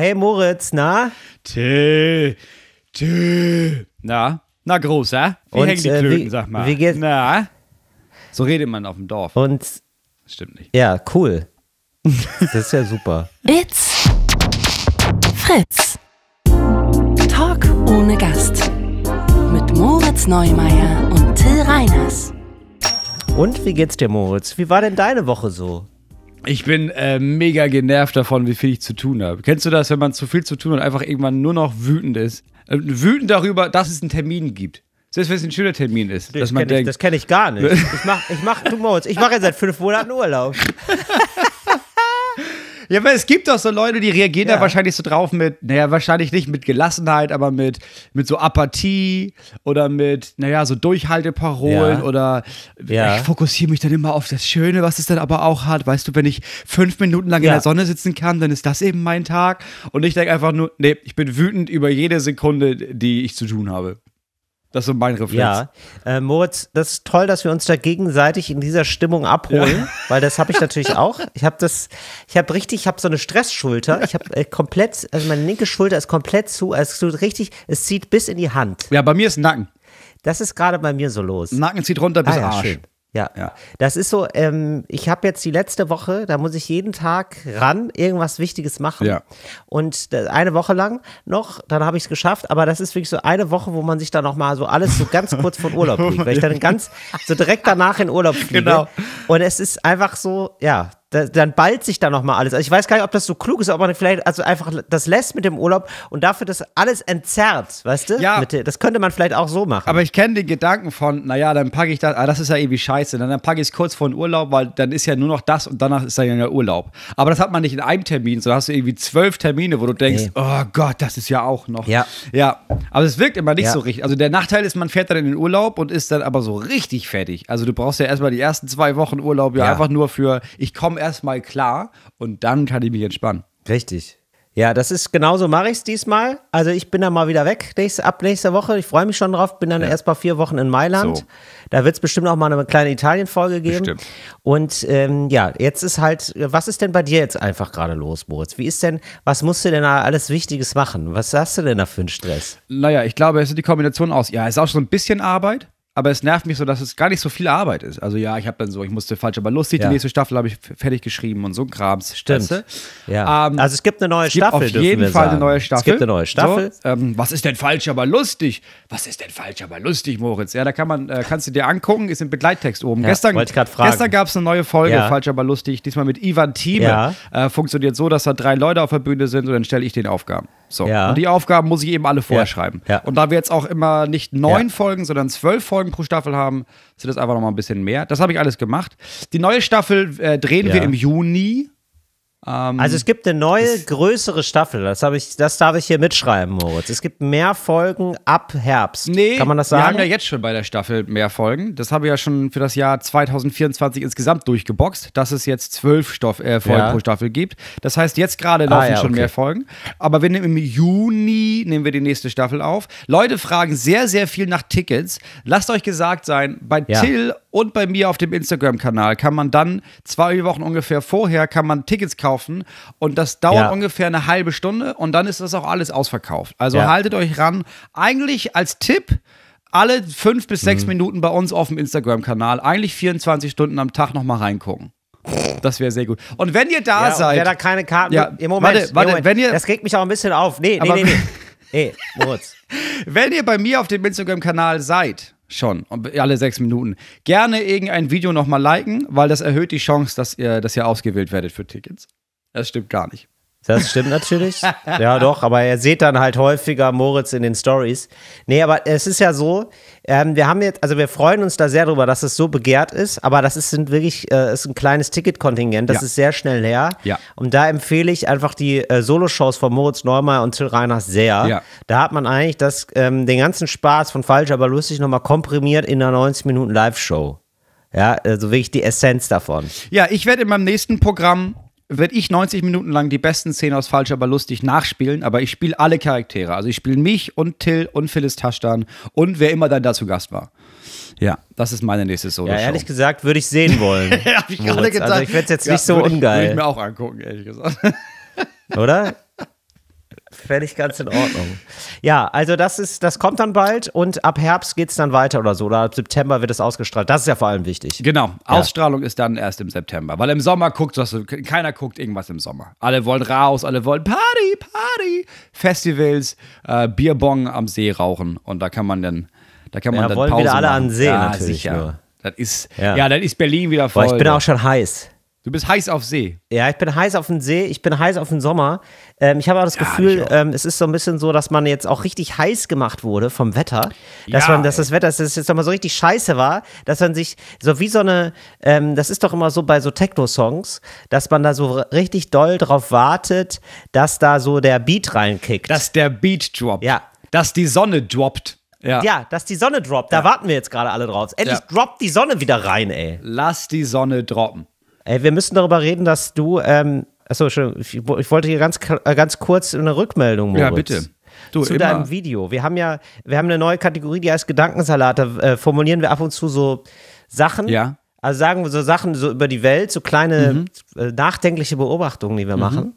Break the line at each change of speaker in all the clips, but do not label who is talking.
Hey Moritz, na? Tö, tö. Na, na groß, hä? Wie Und, hängen die äh, Klöten, wie, sag mal. Wie geht's? Na, so redet man auf dem Dorf. Und Das
stimmt nicht. Ja, cool. das ist ja super. It's Fritz. Talk ohne Gast. Mit Moritz Neumeier und Till Reiners. Und wie geht's dir, Moritz? Wie war
denn deine Woche so? Ich bin äh, mega genervt davon, wie viel ich zu tun habe. Kennst du das, wenn man zu viel zu tun hat, und einfach irgendwann nur noch wütend ist? Äh, wütend darüber, dass es einen Termin gibt. Selbst wenn es ein schöner Termin ist, das dass man ich, denkt. das kenne ich gar nicht.
Ich mach, ich mach, du Moritz, mache ja seit fünf Monaten Urlaub. Ja, weil es gibt doch so Leute, die reagieren ja. da wahrscheinlich
so drauf mit, naja, wahrscheinlich nicht mit Gelassenheit, aber mit, mit so Apathie oder mit, naja, so Durchhalteparolen ja. oder ja. ich fokussiere mich dann immer auf das Schöne, was es dann aber auch hat. Weißt du, wenn ich fünf Minuten lang in der Sonne sitzen kann, dann ist das eben mein Tag.
Und ich denke einfach nur, nee, ich bin wütend über jede Sekunde, die ich zu tun habe. Das ist mein Reflex. Ja, äh, Moritz, das ist toll, dass wir uns da gegenseitig in dieser Stimmung abholen, ja. weil das habe ich natürlich auch. Ich habe das, ich habe richtig, ich habe so eine Stressschulter. Ich habe äh, komplett, also meine linke Schulter ist komplett zu, also es tut richtig, es zieht bis in die Hand. Ja, bei mir ist Nacken. Das ist gerade bei mir so los. Nacken zieht runter bis ah, ja, Arsch. Schön. Ja. ja. Das ist so, ähm, ich habe jetzt die letzte Woche, da muss ich jeden Tag ran, irgendwas Wichtiges machen. Ja. Und äh, eine Woche lang noch, dann habe ich es geschafft, aber das ist wirklich so eine Woche, wo man sich dann nochmal so alles so ganz kurz von Urlaub fliegt, weil ich dann ganz so direkt danach in Urlaub fliege. Genau. Und es ist einfach so, ja, da, dann ballt sich da nochmal alles. Also ich weiß gar nicht, ob das so klug ist, ob man vielleicht also einfach das lässt mit dem Urlaub und dafür das alles entzerrt, weißt du? Ja. Mit, das könnte man vielleicht auch so machen.
Aber ich kenne den Gedanken von, naja, dann packe ich das, ah, das ist ja irgendwie scheiße. Dann, dann packe ich es kurz vor den Urlaub, weil dann ist ja nur noch das und danach ist dann ja Urlaub. Aber das hat man nicht in einem Termin, sondern hast du irgendwie zwölf Termine, wo du denkst, nee. oh Gott, das ist ja auch noch. Ja. Ja. Aber es wirkt immer nicht ja. so richtig. Also der Nachteil ist, man fährt dann in den Urlaub und ist dann aber so richtig fertig. Also du brauchst ja erstmal die ersten zwei Wochen Urlaub ja, ja. einfach
nur für, ich komme komme erstmal klar und dann kann ich mich entspannen. Richtig. Ja, das ist genauso mache ich es diesmal. Also ich bin dann mal wieder weg nächste, ab nächster Woche. Ich freue mich schon drauf. Bin dann ja. erst mal vier Wochen in Mailand. So. Da wird es bestimmt auch mal eine kleine Italien-Folge geben. Bestimmt. Und ähm, ja, jetzt ist halt, was ist denn bei dir jetzt einfach gerade los, Moritz? Wie ist denn, was musst du denn da alles Wichtiges machen? Was hast du denn da für einen Stress?
Naja, ich glaube, es ist die Kombination aus. Ja, es ist auch schon ein bisschen Arbeit aber es nervt mich so, dass es gar nicht so viel Arbeit ist. Also ja, ich habe dann so, ich musste falsch, aber lustig, ja. die nächste Staffel habe ich fertig geschrieben und so ein Krams. Stimmt.
Ja. Ähm, also es gibt eine neue Staffel. es Gibt auf jeden Fall sagen. eine neue Staffel. Es gibt eine neue Staffel. So,
ähm, was ist denn falsch, aber lustig? Was ist denn falsch, aber lustig, Moritz? Ja, da kann man, äh, kannst du dir angucken, ist im Begleittext oben. Ja, gestern gestern gab es eine neue Folge, falsch, aber lustig, diesmal mit Ivan Thieme. Äh, funktioniert so, dass da drei Leute auf der Bühne sind und dann stelle ich den Aufgaben. So. Und die Aufgaben muss ich eben alle vorschreiben. Und da wir jetzt auch immer nicht neun Folgen, sondern zwölf Folgen Folgen pro Staffel haben, sind das einfach noch mal ein bisschen mehr. Das habe ich alles gemacht. Die neue
Staffel äh, drehen ja. wir im Juni. Ähm, also es gibt eine neue, größere Staffel. Das, ich, das darf ich hier mitschreiben, Moritz. Es gibt mehr Folgen ab Herbst. Nee, Kann man das sagen? wir haben ja
jetzt schon bei der Staffel mehr Folgen. Das habe ich ja schon für das Jahr 2024 insgesamt durchgeboxt, dass es jetzt zwölf Stoff, äh, Folgen ja. pro Staffel gibt. Das heißt, jetzt gerade ah laufen ah, ja, schon okay. mehr Folgen. Aber wir nehmen im Juni nehmen wir die nächste Staffel auf. Leute fragen sehr, sehr viel nach Tickets. Lasst euch gesagt sein, bei ja. Till und bei mir auf dem Instagram-Kanal kann man dann zwei Wochen ungefähr vorher kann man Tickets kaufen kaufen und das dauert ja. ungefähr eine halbe Stunde und dann ist das auch alles ausverkauft. Also ja. haltet euch ran. Eigentlich als Tipp, alle fünf bis sechs mhm. Minuten bei uns auf dem Instagram-Kanal, eigentlich 24 Stunden am Tag nochmal reingucken. Das wäre sehr gut. Und wenn ihr da ja, seid. Wer da keine Karten. Ja, im Moment, warte, warte, im Moment. Wenn ihr, das regt mich auch ein bisschen auf. Nee, nee, nee, nee. nee, Moritz. wenn ihr bei mir auf dem Instagram-Kanal seid, schon, alle sechs Minuten, gerne irgendein Video nochmal liken, weil das erhöht die
Chance, dass ihr, dass ihr ausgewählt werdet für Tickets. Das stimmt gar nicht. Das stimmt natürlich. ja, doch, aber ihr seht dann halt häufiger Moritz in den Stories. Nee, aber es ist ja so, ähm, wir haben jetzt, also wir freuen uns da sehr drüber, dass es so begehrt ist, aber das ist sind wirklich, äh, ist ein kleines Ticketkontingent, das ja. ist sehr schnell leer. Ja. Und da empfehle ich einfach die äh, Solo-Shows von Moritz Neumeier und Till Reiners sehr. Ja. Da hat man eigentlich das, ähm, den ganzen Spaß von falsch, aber lustig nochmal komprimiert in einer 90 Minuten Live-Show. Ja, also wirklich die Essenz davon.
Ja, ich werde in meinem nächsten Programm werde ich 90 Minuten lang die besten Szenen aus Falsch, aber lustig nachspielen, aber ich spiele alle Charaktere. Also ich spiele mich und Till und Phyllis Taschtern und wer immer dann dazu Gast war. Ja, das ist meine nächste Solo. -Show. Ja, ehrlich gesagt, würde ich sehen wollen. Hab ich gerade also gesagt. Also ich werde es jetzt ja, nicht so würde ungeil. Würde ich mir
auch angucken, ehrlich gesagt. Oder? Völlig ganz in Ordnung. Ja, also das ist, das kommt dann bald und ab Herbst geht es dann weiter oder so. Oder ab September wird es ausgestrahlt. Das ist ja vor allem wichtig. Genau. Ausstrahlung ja. ist dann erst im
September. Weil im Sommer guckt was, keiner guckt irgendwas im Sommer. Alle wollen raus, alle wollen Party, Party, Festivals, äh, Bierbong am See rauchen. Und da kann man dann, da kann man ja, dann wollen Pause wieder alle machen. an See ja, natürlich sicher. nur. Das ist, ja. ja, dann ist Berlin wieder voll. Boah, ich bin auch schon heiß.
Du bist heiß auf See. Ja, ich bin heiß auf den See, ich bin heiß auf den Sommer. Ähm, ich habe auch das ja, Gefühl, auch. Ähm, es ist so ein bisschen so, dass man jetzt auch richtig heiß gemacht wurde vom Wetter. Dass, ja, man, dass das Wetter, dass es jetzt nochmal so richtig scheiße war, dass man sich so wie so eine, ähm, das ist doch immer so bei so Techno-Songs, dass man da so richtig doll drauf wartet, dass da so der Beat reinkickt. Dass der Beat droppt. Ja. Dass die Sonne droppt. Ja. ja, dass die Sonne droppt. Da ja. warten wir jetzt gerade alle drauf. Endlich droppt die Sonne wieder rein, ey. Lass die Sonne droppen. Äh, wir müssen darüber reden, dass du, ähm, achso, ich wollte hier ganz, äh, ganz kurz eine Rückmeldung, machen. Ja, bitte. Du, zu immer. deinem Video. Wir haben ja, wir haben eine neue Kategorie, die heißt Gedankensalat. Da äh, formulieren wir ab und zu so Sachen. Ja. Also sagen wir so Sachen so über die Welt, so kleine mhm. Äh, nachdenkliche Beobachtungen, die wir mhm. machen.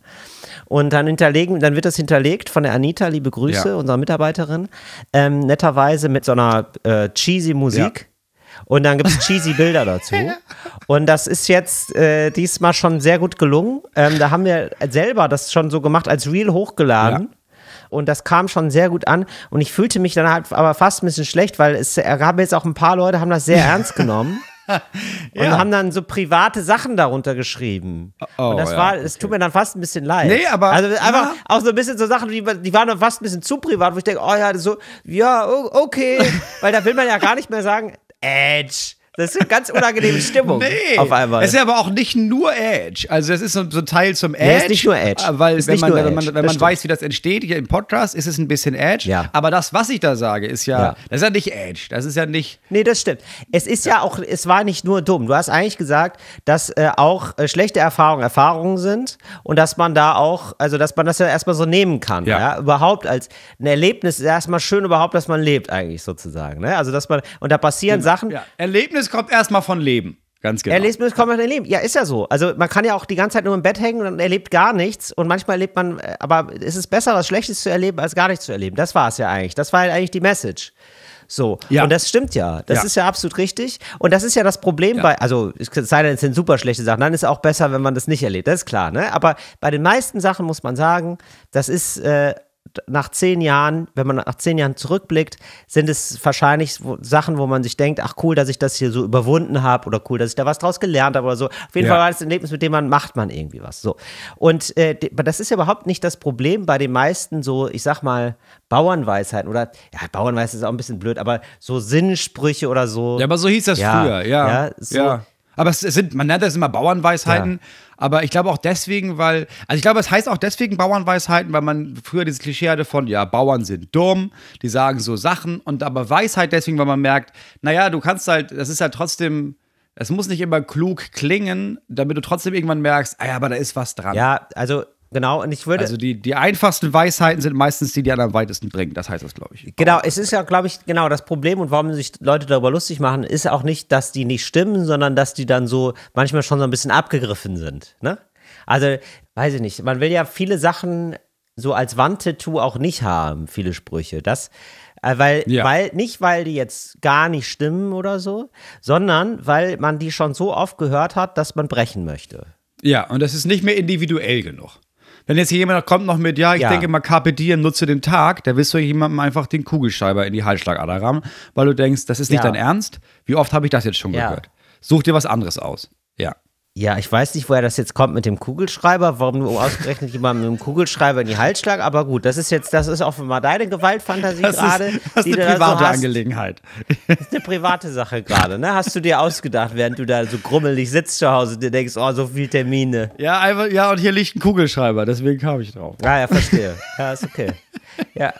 Und dann hinterlegen, dann wird das hinterlegt von der Anita, liebe Grüße, ja. unserer Mitarbeiterin, ähm, netterweise mit so einer äh, cheesy Musik. Ja. Und dann gibt es cheesy Bilder dazu. Und das ist jetzt äh, diesmal schon sehr gut gelungen. Ähm, da haben wir selber das schon so gemacht, als Reel hochgeladen. Ja und das kam schon sehr gut an und ich fühlte mich dann halt aber fast ein bisschen schlecht, weil es gab jetzt auch ein paar Leute, haben das sehr ernst genommen. ja. Und haben dann so private Sachen darunter geschrieben. Oh, und das ja, war, es okay. tut mir dann fast ein bisschen leid. Nee, aber. Also einfach ja. auch so ein bisschen so Sachen, die, die, waren dann fast ein bisschen zu privat, wo ich denke, oh ja, so, ja, okay. weil da will man ja gar nicht mehr sagen, ads Das ist eine ganz unangenehme Stimmung. Nee. Auf einmal. Es ist aber auch
nicht nur Edge. Also, es ist so, so ein Teil zum Edge. es ist nicht nur Edge. Weil, wenn man, wenn man, wenn man weiß, wie das entsteht, hier im Podcast, ist es ein bisschen Edge. Ja. Aber das, was ich da sage, ist ja, ja, das ist ja nicht Edge.
Das ist ja nicht. Nee, das stimmt. Es ist ja, ja auch, es war nicht nur dumm. Du hast eigentlich gesagt, dass äh, auch äh, schlechte Erfahrungen Erfahrungen sind und dass man da auch, also, dass man das ja erstmal so nehmen kann. Ja. Überhaupt als ein Erlebnis ist erstmal schön, überhaupt, dass man lebt, eigentlich sozusagen. Ne? Also, dass man, und da passieren Sachen. Ja.
Erlebnis kommt
erstmal von Leben. Ganz genau.
Erlebnis kommt von
Leben. Ja, ist ja so. Also man kann ja auch die ganze Zeit nur im Bett hängen und erlebt gar nichts. Und manchmal erlebt man, äh, aber es ist besser, was Schlechtes zu erleben, als gar nichts zu erleben. Das war es ja eigentlich. Das war halt eigentlich die Message. So. Ja. Und das stimmt ja. Das ja. ist ja absolut richtig. Und das ist ja das Problem ja. bei, also es sei denn, es sind super schlechte Sachen, dann ist es auch besser, wenn man das nicht erlebt. Das ist klar, ne? Aber bei den meisten Sachen muss man sagen, das ist. Äh, nach zehn Jahren, wenn man nach zehn Jahren zurückblickt, sind es wahrscheinlich Sachen, wo man sich denkt, ach cool, dass ich das hier so überwunden habe oder cool, dass ich da was draus gelernt habe oder so. Auf jeden ja. Fall war das ein Erlebnis, mit dem man macht man irgendwie was. So. Und äh, das ist ja überhaupt nicht das Problem bei den meisten so, ich sag mal, Bauernweisheiten oder, ja, Bauernweisheit ist auch ein bisschen blöd, aber so Sinnsprüche oder so. Ja, aber so hieß das ja, früher, ja. ja, so, ja. Aber es sind, man nennt das immer
Bauernweisheiten, ja. Aber ich glaube auch deswegen, weil, also ich glaube, es heißt auch deswegen Bauernweisheiten, weil man früher dieses Klischee hatte von, ja, Bauern sind dumm, die sagen so Sachen und aber Weisheit deswegen, weil man merkt, naja, du kannst halt, das ist halt trotzdem, es muss nicht immer klug klingen, damit du trotzdem irgendwann merkst, ah ja, aber da ist was dran. Ja, also Genau, und ich würde. Also die, die einfachsten
Weisheiten sind meistens die, die einen am weitesten bringen. Das heißt das, glaube ich. Genau, es ist ja, glaube ich, genau das Problem und warum sich Leute darüber lustig machen, ist auch nicht, dass die nicht stimmen, sondern dass die dann so manchmal schon so ein bisschen abgegriffen sind. Ne? Also, weiß ich nicht. Man will ja viele Sachen so als Wandtattoo auch nicht haben, viele Sprüche. Das, äh, weil, ja. weil, nicht weil die jetzt gar nicht stimmen oder so, sondern weil man die schon so oft gehört hat, dass man brechen möchte.
Ja, und das ist nicht mehr individuell genug. Wenn jetzt hier jemand kommt noch mit, ja, ich ja. denke mal, Carpe Diem, nutze den Tag, da wirst du jemandem einfach den Kugelschreiber in die Halsschlagader rammen, weil du denkst,
das ist nicht ja. dein Ernst. Wie oft habe ich das jetzt schon ja. gehört? Such dir was anderes aus. Ja, ich weiß nicht, woher das jetzt kommt mit dem Kugelschreiber, warum du ausgerechnet jemanden mit dem Kugelschreiber in die Hals Halsschlag, aber gut, das ist jetzt, das ist offenbar deine Gewaltfantasie das gerade. Ist, das ist eine private so Angelegenheit. Das ist eine private Sache gerade, ne? Hast du dir ausgedacht, während du da so grummelig sitzt zu Hause und dir denkst, oh, so viele Termine. Ja, einfach, ja, und hier liegt ein Kugelschreiber, deswegen kam ich drauf. Ah, ja, verstehe. Ja, ist okay. Ja.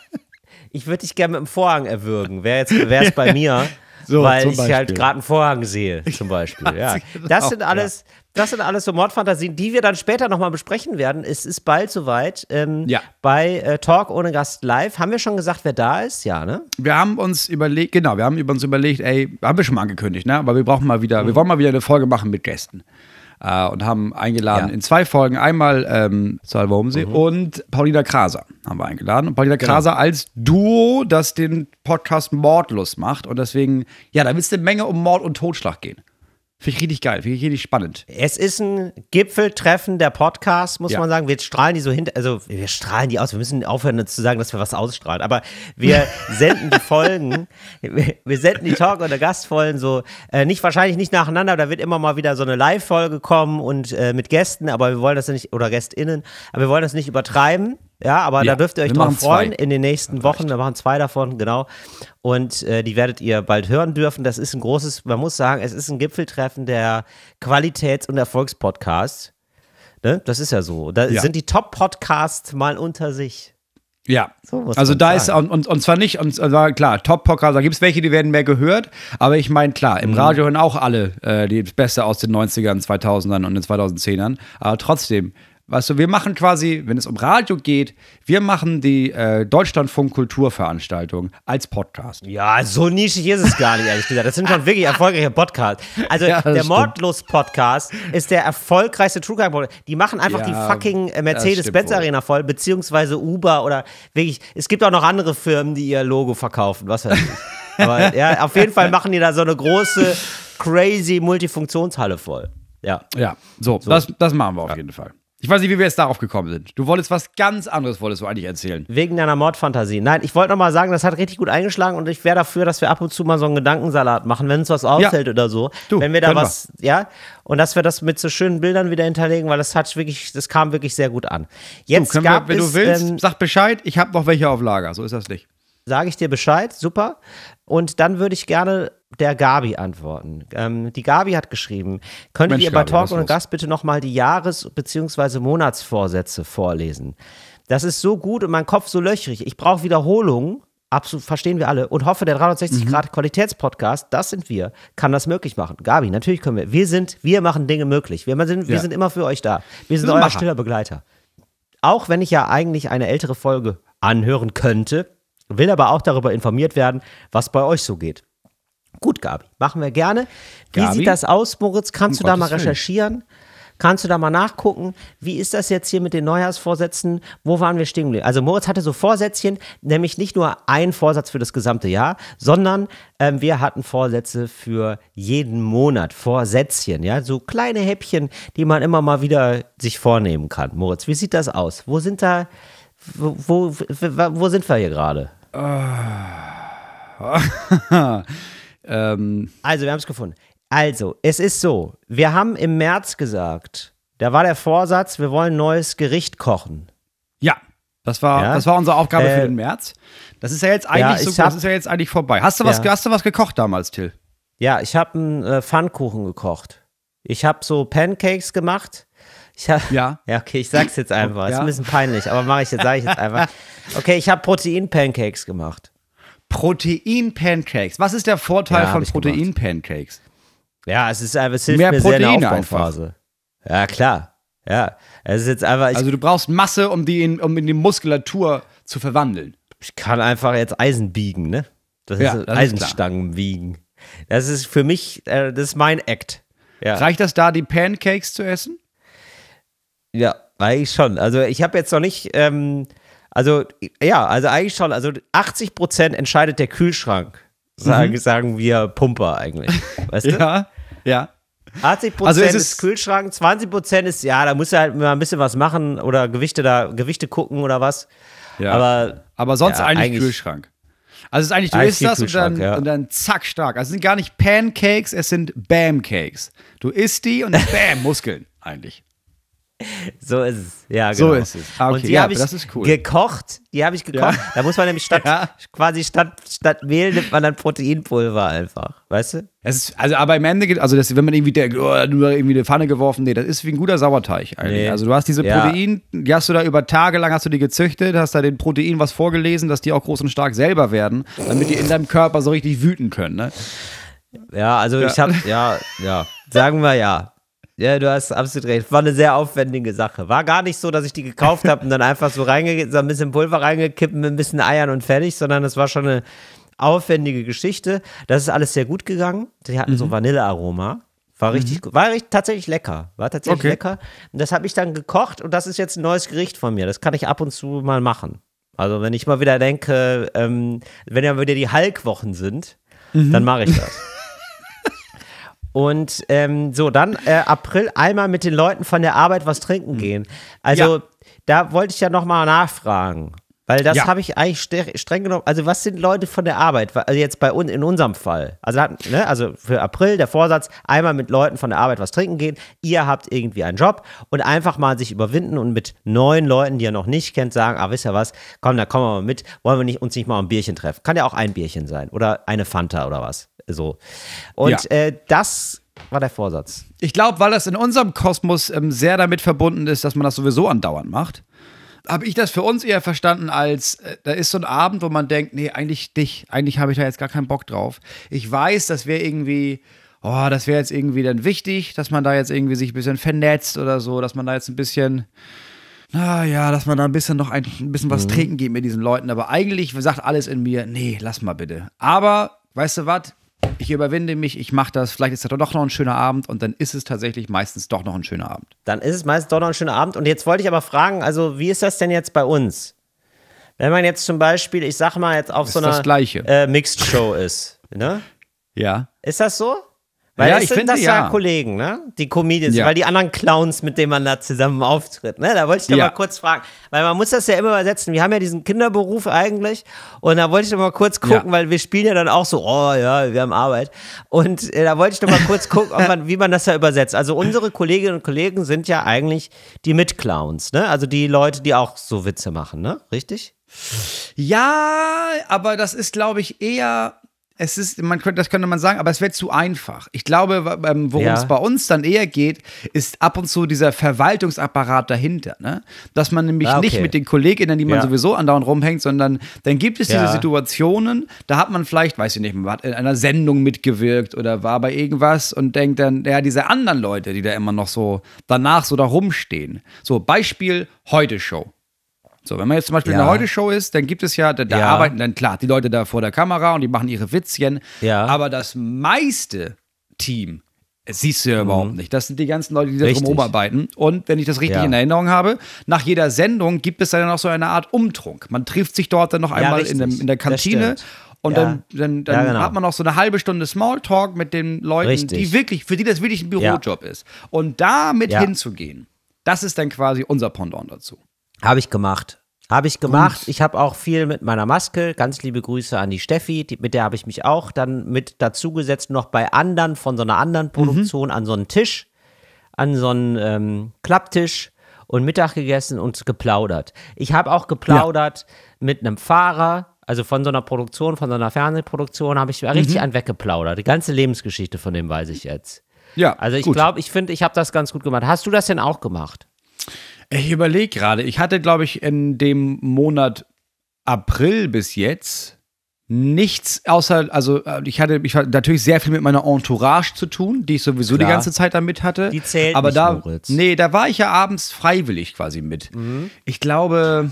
Ich würde dich gerne mit dem Vorhang erwürgen. Wäre es bei mir. So, weil ich halt gerade einen Vorhang sehe, zum Beispiel. Ja. Das sind alles, das sind alles so Mordfantasien, die wir dann später nochmal besprechen werden. Es ist bald soweit. Ähm, ja. Bei äh, Talk ohne Gast live. Haben wir schon gesagt, wer da ist? Ja, ne? Wir haben uns überlegt, genau, wir haben über
uns überlegt, ey, haben wir schon mal angekündigt, ne? Aber wir brauchen mal wieder, mhm. wir wollen mal wieder eine Folge machen mit Gästen. Äh, und haben eingeladen ja. in zwei Folgen einmal ähm, Salva Homsee mhm. und Paulina Kraser haben wir eingeladen. Und Paulina genau. Kraser genau. als Duo, das den Podcast mordlos macht. Und
deswegen, ja, da wird es eine Menge um Mord und Totschlag gehen. Finde ich richtig geil, finde ich richtig spannend. Es ist ein Gipfeltreffen der Podcasts, muss ja. man sagen. Wir strahlen die so hinter, also wir strahlen die aus. Wir müssen aufhören zu sagen, dass wir was ausstrahlen. Aber wir senden die Folgen, wir, wir senden die Talk- oder Gastfolgen so, äh, nicht wahrscheinlich nicht nacheinander, da wird immer mal wieder so eine Live-Folge kommen und äh, mit Gästen, aber wir wollen das nicht, oder GästInnen, aber wir wollen das nicht übertreiben. Ja, aber ja, da dürft ihr euch drauf freuen. Zwei. In den nächsten Wochen, wir machen zwei davon, genau. Und äh, die werdet ihr bald hören dürfen. Das ist ein großes, man muss sagen, es ist ein Gipfeltreffen der Qualitäts- und Erfolgspodcasts. Ne? Das ist ja so. Da ja. sind die Top-Podcasts mal unter sich. Ja, so also da sagen.
ist, und, und zwar nicht, und zwar klar, top podcast da gibt es welche, die werden mehr gehört, aber ich meine, klar, im mhm. Radio hören auch alle äh, die Beste aus den 90ern, 2000ern und den 2010ern, aber trotzdem, Weißt du, wir machen quasi, wenn es um Radio geht, wir machen die äh, Deutschlandfunk Kulturveranstaltung als Podcast. Ja,
so nischig ist es gar nicht, ehrlich gesagt. Das sind schon wirklich erfolgreiche Podcasts. Also ja, der Mordlos-Podcast ist der erfolgreichste True Crime Podcast. Die machen einfach ja, die fucking äh, Mercedes-Benz-Arena voll, beziehungsweise Uber oder wirklich, es gibt auch noch andere Firmen, die ihr Logo verkaufen, was weiß ich. Aber ja, auf jeden Fall machen die da so eine große, crazy Multifunktionshalle voll. Ja. Ja, so, so. Das, das machen wir auf ja. jeden Fall. Ich weiß nicht, wie wir jetzt darauf gekommen sind. Du wolltest was ganz anderes, wolltest du eigentlich erzählen. Wegen deiner Mordfantasie. Nein, ich wollte nochmal sagen, das hat richtig gut eingeschlagen und ich wäre dafür, dass wir ab und zu mal so einen Gedankensalat machen, wenn uns was aushält ja. oder so. Du, wenn wir da was, wir. ja, und dass wir das mit so schönen Bildern wieder hinterlegen, weil das hat wirklich, das kam wirklich sehr gut an. Jetzt du, gab wir, wenn es, du willst, ähm, sag Bescheid, ich habe noch welche auf Lager, so ist das nicht. Sage ich dir Bescheid, super. Und dann würde ich gerne der Gabi antworten. Ähm, die Gabi hat geschrieben, könntet Mensch, ihr bei Talk und Gast bitte nochmal die Jahres- bzw. Monatsvorsätze vorlesen? Das ist so gut und mein Kopf so löchrig. Ich brauche Wiederholungen, absolut, verstehen wir alle, und hoffe, der 360-Grad-Qualitätspodcast, mhm. das sind wir, kann das möglich machen. Gabi, natürlich können wir. Wir sind, wir machen Dinge möglich. Wir sind, wir ja. sind immer für euch da. Wir sind, wir sind euer stiller Begleiter. Auch wenn ich ja eigentlich eine ältere Folge anhören könnte, will aber auch darüber informiert werden, was bei euch so geht. Gut, Gabi, machen wir gerne. Wie Gabi? sieht das aus, Moritz? Kannst um du da Gottes mal recherchieren? Willen. Kannst du da mal nachgucken, wie ist das jetzt hier mit den Neujahrsvorsätzen? Wo waren wir stehen Also Moritz hatte so Vorsätzchen, nämlich nicht nur einen Vorsatz für das gesamte Jahr, sondern ähm, wir hatten Vorsätze für jeden Monat, Vorsätzchen, ja, so kleine Häppchen, die man immer mal wieder sich vornehmen kann. Moritz, wie sieht das aus? Wo sind da, wo, wo, wo sind wir hier gerade? Ähm also, wir haben es gefunden. Also, es ist so, wir haben im März gesagt, da war der Vorsatz, wir wollen ein neues Gericht kochen. Ja, das war, ja? Das war unsere Aufgabe äh, für den März. Das ist ja jetzt eigentlich ja, so, das ist ja jetzt eigentlich vorbei. Hast du was, ja. hast du was gekocht damals, Till? Ja, ich habe einen äh, Pfannkuchen gekocht. Ich habe so Pancakes gemacht. Hab, ja. Ja, okay, ich sag's jetzt einfach. Ja. Ist ein bisschen peinlich, aber mache ich jetzt, sage ich jetzt einfach. Okay, ich habe Protein-Pancakes gemacht. Protein-Pancakes. Was ist der Vorteil ja, von Protein-Pancakes? Ja, es ist einfach, es hilft mehr mir Protein sehr in der Aufbauphase.
Einfach. Ja, klar. Ja, es ist jetzt einfach. also, du brauchst Masse, um die in, um in die Muskulatur zu
verwandeln. Ich kann einfach jetzt Eisen biegen, ne? Das ist das Eisenstangen ist wiegen. Das ist für mich, äh, das ist mein Act. Ja. Reicht das da, die Pancakes zu essen? Ja, eigentlich schon. Also, ich habe jetzt noch nicht. Ähm, also, ja, also eigentlich schon, also 80 Prozent entscheidet der Kühlschrank, sagen, mhm. sagen wir Pumper eigentlich. Weißt du? Ja, ja. 80 Prozent also ist, ist Kühlschrank, 20 Prozent ist, ja, da musst du halt mal ein bisschen was machen oder Gewichte da, Gewichte gucken oder was. Ja. Aber, aber sonst ja, eigentlich, eigentlich, Kühlschrank. Also es ist eigentlich, du isst das und dann, ja. und dann zack,
stark. Also es sind gar nicht Pancakes, es sind Bam-Cakes. Du isst die und bam, Muskeln eigentlich.
So ist es, ja, genau. So ist es. Ah, okay. Und die ja, habe ich cool. gekocht. Die habe ich gekocht. Ja. Da muss man nämlich statt, ja. quasi statt, statt Mehl nimmt man dann Proteinpulver
einfach. Weißt du? Es ist, also, aber im Ende, geht, also das, wenn man irgendwie der, oh, nur irgendwie eine Pfanne geworfen, nee, das ist wie ein guter Sauerteig eigentlich. Nee. Also du hast diese Protein, die hast du da über Tage lang hast du die gezüchtet, hast da den Protein was vorgelesen, dass die auch groß und stark selber werden, damit die in deinem Körper so richtig wüten können. Ne?
Ja, also ich habe, ja, ja, sagen wir ja. Ja, du hast absolut recht. War eine sehr aufwendige Sache. War gar nicht so, dass ich die gekauft habe und dann einfach so, reinge so ein bisschen Pulver reingekippt mit ein bisschen Eiern und fertig, sondern es war schon eine aufwendige Geschichte. Das ist alles sehr gut gegangen. Die hatten mhm. so Vanillearoma. War mhm. richtig, gut. war richtig, tatsächlich lecker. War tatsächlich okay. lecker. Und das habe ich dann gekocht und das ist jetzt ein neues Gericht von mir. Das kann ich ab und zu mal machen. Also wenn ich mal wieder denke, ähm, wenn ja wieder die Hulk-Wochen sind, mhm. dann mache ich das. Und ähm, so, dann äh, April einmal mit den Leuten von der Arbeit was trinken hm. gehen. Also ja. da wollte ich ja nochmal nachfragen. Weil das ja. habe ich eigentlich streng genommen. Also, was sind Leute von der Arbeit? Also, jetzt bei uns, in unserem Fall. Also, ne, also für April der Vorsatz: einmal mit Leuten von der Arbeit was trinken gehen. Ihr habt irgendwie einen Job und einfach mal sich überwinden und mit neuen Leuten, die ihr noch nicht kennt, sagen: Ah, wisst ihr was? Komm, da kommen wir mal mit. Wollen wir nicht, uns nicht mal ein Bierchen treffen? Kann ja auch ein Bierchen sein oder eine Fanta oder was. So. Und ja. äh, das war der Vorsatz. Ich glaube, weil das in unserem Kosmos
ähm, sehr damit verbunden ist, dass man das sowieso andauernd macht habe ich das für uns eher verstanden als, äh, da ist so ein Abend, wo man denkt, nee, eigentlich dich, eigentlich habe ich da jetzt gar keinen Bock drauf. Ich weiß, das wäre irgendwie, oh, das wäre jetzt irgendwie dann wichtig, dass man da jetzt irgendwie sich ein bisschen vernetzt oder so, dass man da jetzt ein bisschen, naja, dass man da ein bisschen noch ein, ein bisschen was mhm. trinken geht mit diesen Leuten. Aber eigentlich sagt alles in mir, nee, lass mal bitte. Aber, weißt du was?
ich überwinde mich, ich mache das, vielleicht ist das doch noch ein schöner Abend und dann ist es tatsächlich meistens doch noch ein schöner Abend. Dann ist es meistens doch noch ein schöner Abend. Und jetzt wollte ich aber fragen, also wie ist das denn jetzt bei uns? Wenn man jetzt zum Beispiel, ich sag mal, jetzt auf ist so einer äh, Mixed Show ist, ne? Ja. Ist das so? Weil ja, ich sind finde, das ja. ja Kollegen, ne? Die Comedians, ja. weil die anderen Clowns, mit denen man da zusammen auftritt, ne? Da wollte ich doch ja. mal kurz fragen, weil man muss das ja immer übersetzen. Wir haben ja diesen Kinderberuf eigentlich und da wollte ich doch mal kurz gucken, weil wir spielen ja dann auch so, oh ja, wir haben Arbeit. Und äh, da wollte ich doch mal kurz gucken, man, wie man das ja übersetzt. Also unsere Kolleginnen und Kollegen sind ja eigentlich die Mitclowns, ne? Also die Leute, die auch so Witze machen, ne? Richtig? Ja, aber das ist, glaube ich, eher es ist, man könnte, das
könnte man sagen, aber es wäre zu einfach. Ich glaube, ähm, worum ja. es bei uns dann eher geht, ist ab und zu dieser Verwaltungsapparat dahinter, ne? Dass man nämlich ah, okay. nicht mit den KollegInnen, die man ja. sowieso andauernd rumhängt, sondern dann gibt es diese ja. Situationen, da hat man vielleicht, weiß ich nicht, man hat in einer Sendung mitgewirkt oder war bei irgendwas und denkt dann, ja, diese anderen Leute, die da immer noch so danach so da rumstehen. So, Beispiel Heute Show. So, wenn man jetzt zum Beispiel ja. in der Heute-Show ist, dann gibt es ja, da, da ja. arbeiten dann klar die Leute da vor der Kamera und die machen ihre Witzchen. Ja. Aber das meiste Team das äh, siehst du ja mhm. überhaupt nicht. Das sind die ganzen Leute, die da richtig. drum arbeiten. Und wenn ich das richtig ja. in Erinnerung habe, nach jeder Sendung gibt es dann noch so eine Art Umtrunk. Man trifft sich dort dann noch einmal ja, in, dem, in, der Kantine. Und dann, dann, dann genau. hat man noch so eine halbe Stunde Smalltalk mit den Leuten, richtig. die wirklich, für die das wirklich ein Bürojob ist. Und damit
hinzugehen, das ist dann quasi unser Pendant dazu. Habe ich gemacht. Habe ich gemacht. Und? Ich habe auch viel mit meiner Maske. Ganz liebe Grüße an die Steffi. Die, mit der habe ich mich auch dann mit dazugesetzt, noch bei anderen von so einer anderen mhm. Produktion mhm. an so einen Tisch, an so einen ähm, Klapptisch und Mittag gegessen und geplaudert. Ich habe auch geplaudert ja. mit einem Fahrer, also von so einer Produktion, von so einer Fernsehproduktion, habe ich mhm. richtig an weggeplaudert. Die ganze Lebensgeschichte von dem weiß ich jetzt. Ja. Also ich glaube, ich finde, ich habe das ganz gut gemacht. Hast du das denn auch gemacht? Ich überlege gerade, ich hatte, glaube ich, in dem Monat
April bis jetzt nichts außer, also äh, ich hatte, ich hatte natürlich sehr viel mit meiner Entourage zu tun, die ich sowieso Klar. die ganze Zeit damit hatte. Die zählt aber nicht, da, Moritz. nee, da war ich ja abends freiwillig quasi mit. Mhm. Ich glaube,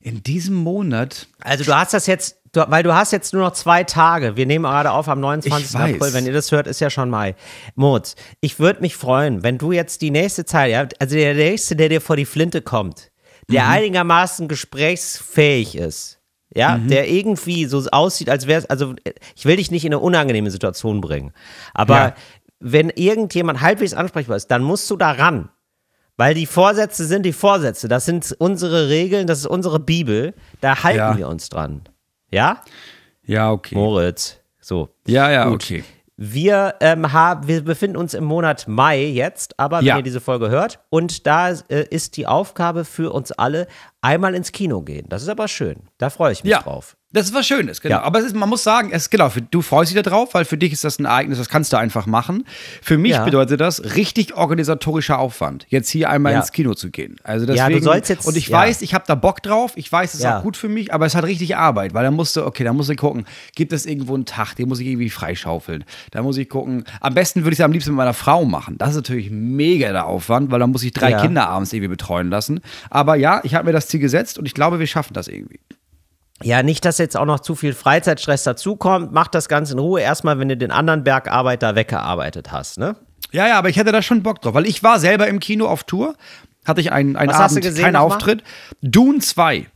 in
diesem Monat. Also du hast das jetzt Du, weil du hast jetzt nur noch zwei Tage. Wir nehmen gerade auf am 29. April. Wenn ihr das hört, ist ja schon Mai. Moritz, ich würde mich freuen, wenn du jetzt die nächste Zeit, also der nächste, der dir vor die Flinte kommt, der mhm. einigermaßen gesprächsfähig ist, ja, mhm. der irgendwie so aussieht, als wäre es, also ich will dich nicht in eine unangenehme Situation bringen, aber ja. wenn irgendjemand halbwegs ansprechbar ist, dann musst du da ran. Weil die Vorsätze sind die Vorsätze. Das sind unsere Regeln, das ist unsere Bibel. Da halten ja. wir uns dran. Ja? Ja, okay. Moritz. So. Ja, ja, Gut. okay. Wir, ähm, haben, wir befinden uns im Monat Mai jetzt, aber wenn ja. ihr diese Folge hört. Und da äh, ist die Aufgabe für uns alle, einmal ins Kino gehen. Das ist aber schön. Da freue ich mich ja. drauf. Das ist was Schönes, genau. Ja. Aber ist, man muss sagen, es, genau, für, du freust dich darauf,
weil für dich ist das ein Ereignis, das kannst du einfach machen. Für mich ja. bedeutet das richtig organisatorischer Aufwand, jetzt hier einmal ja. ins Kino zu gehen. Also deswegen, ja, du sollst jetzt, und ich weiß, ich habe da Bock drauf, ich weiß, es ist auch gut für mich, aber es hat richtig Arbeit, weil da musst du, okay, da musst du gucken, gibt es irgendwo einen Tag, den muss ich irgendwie freischaufeln. Da muss ich gucken, am besten würde ich es am liebsten mit meiner Frau machen. Das ist natürlich mega der Aufwand,
weil dann muss ich drei Kinder abends irgendwie betreuen lassen. Aber ja, ich habe mir das Ziel gesetzt und ich glaube, wir schaffen das irgendwie ja, nicht, dass jetzt auch noch zu viel Freizeitstress dazukommt. Mach das Ganze in Ruhe erstmal, wenn du den anderen Bergarbeiter weggearbeitet hast, ne? Ja, ja, aber ich hätte da schon Bock drauf, weil ich war selber
im Kino auf Tour. Hatte ich einen, einen Abend, gesehen, keinen Auftritt. Dune 2.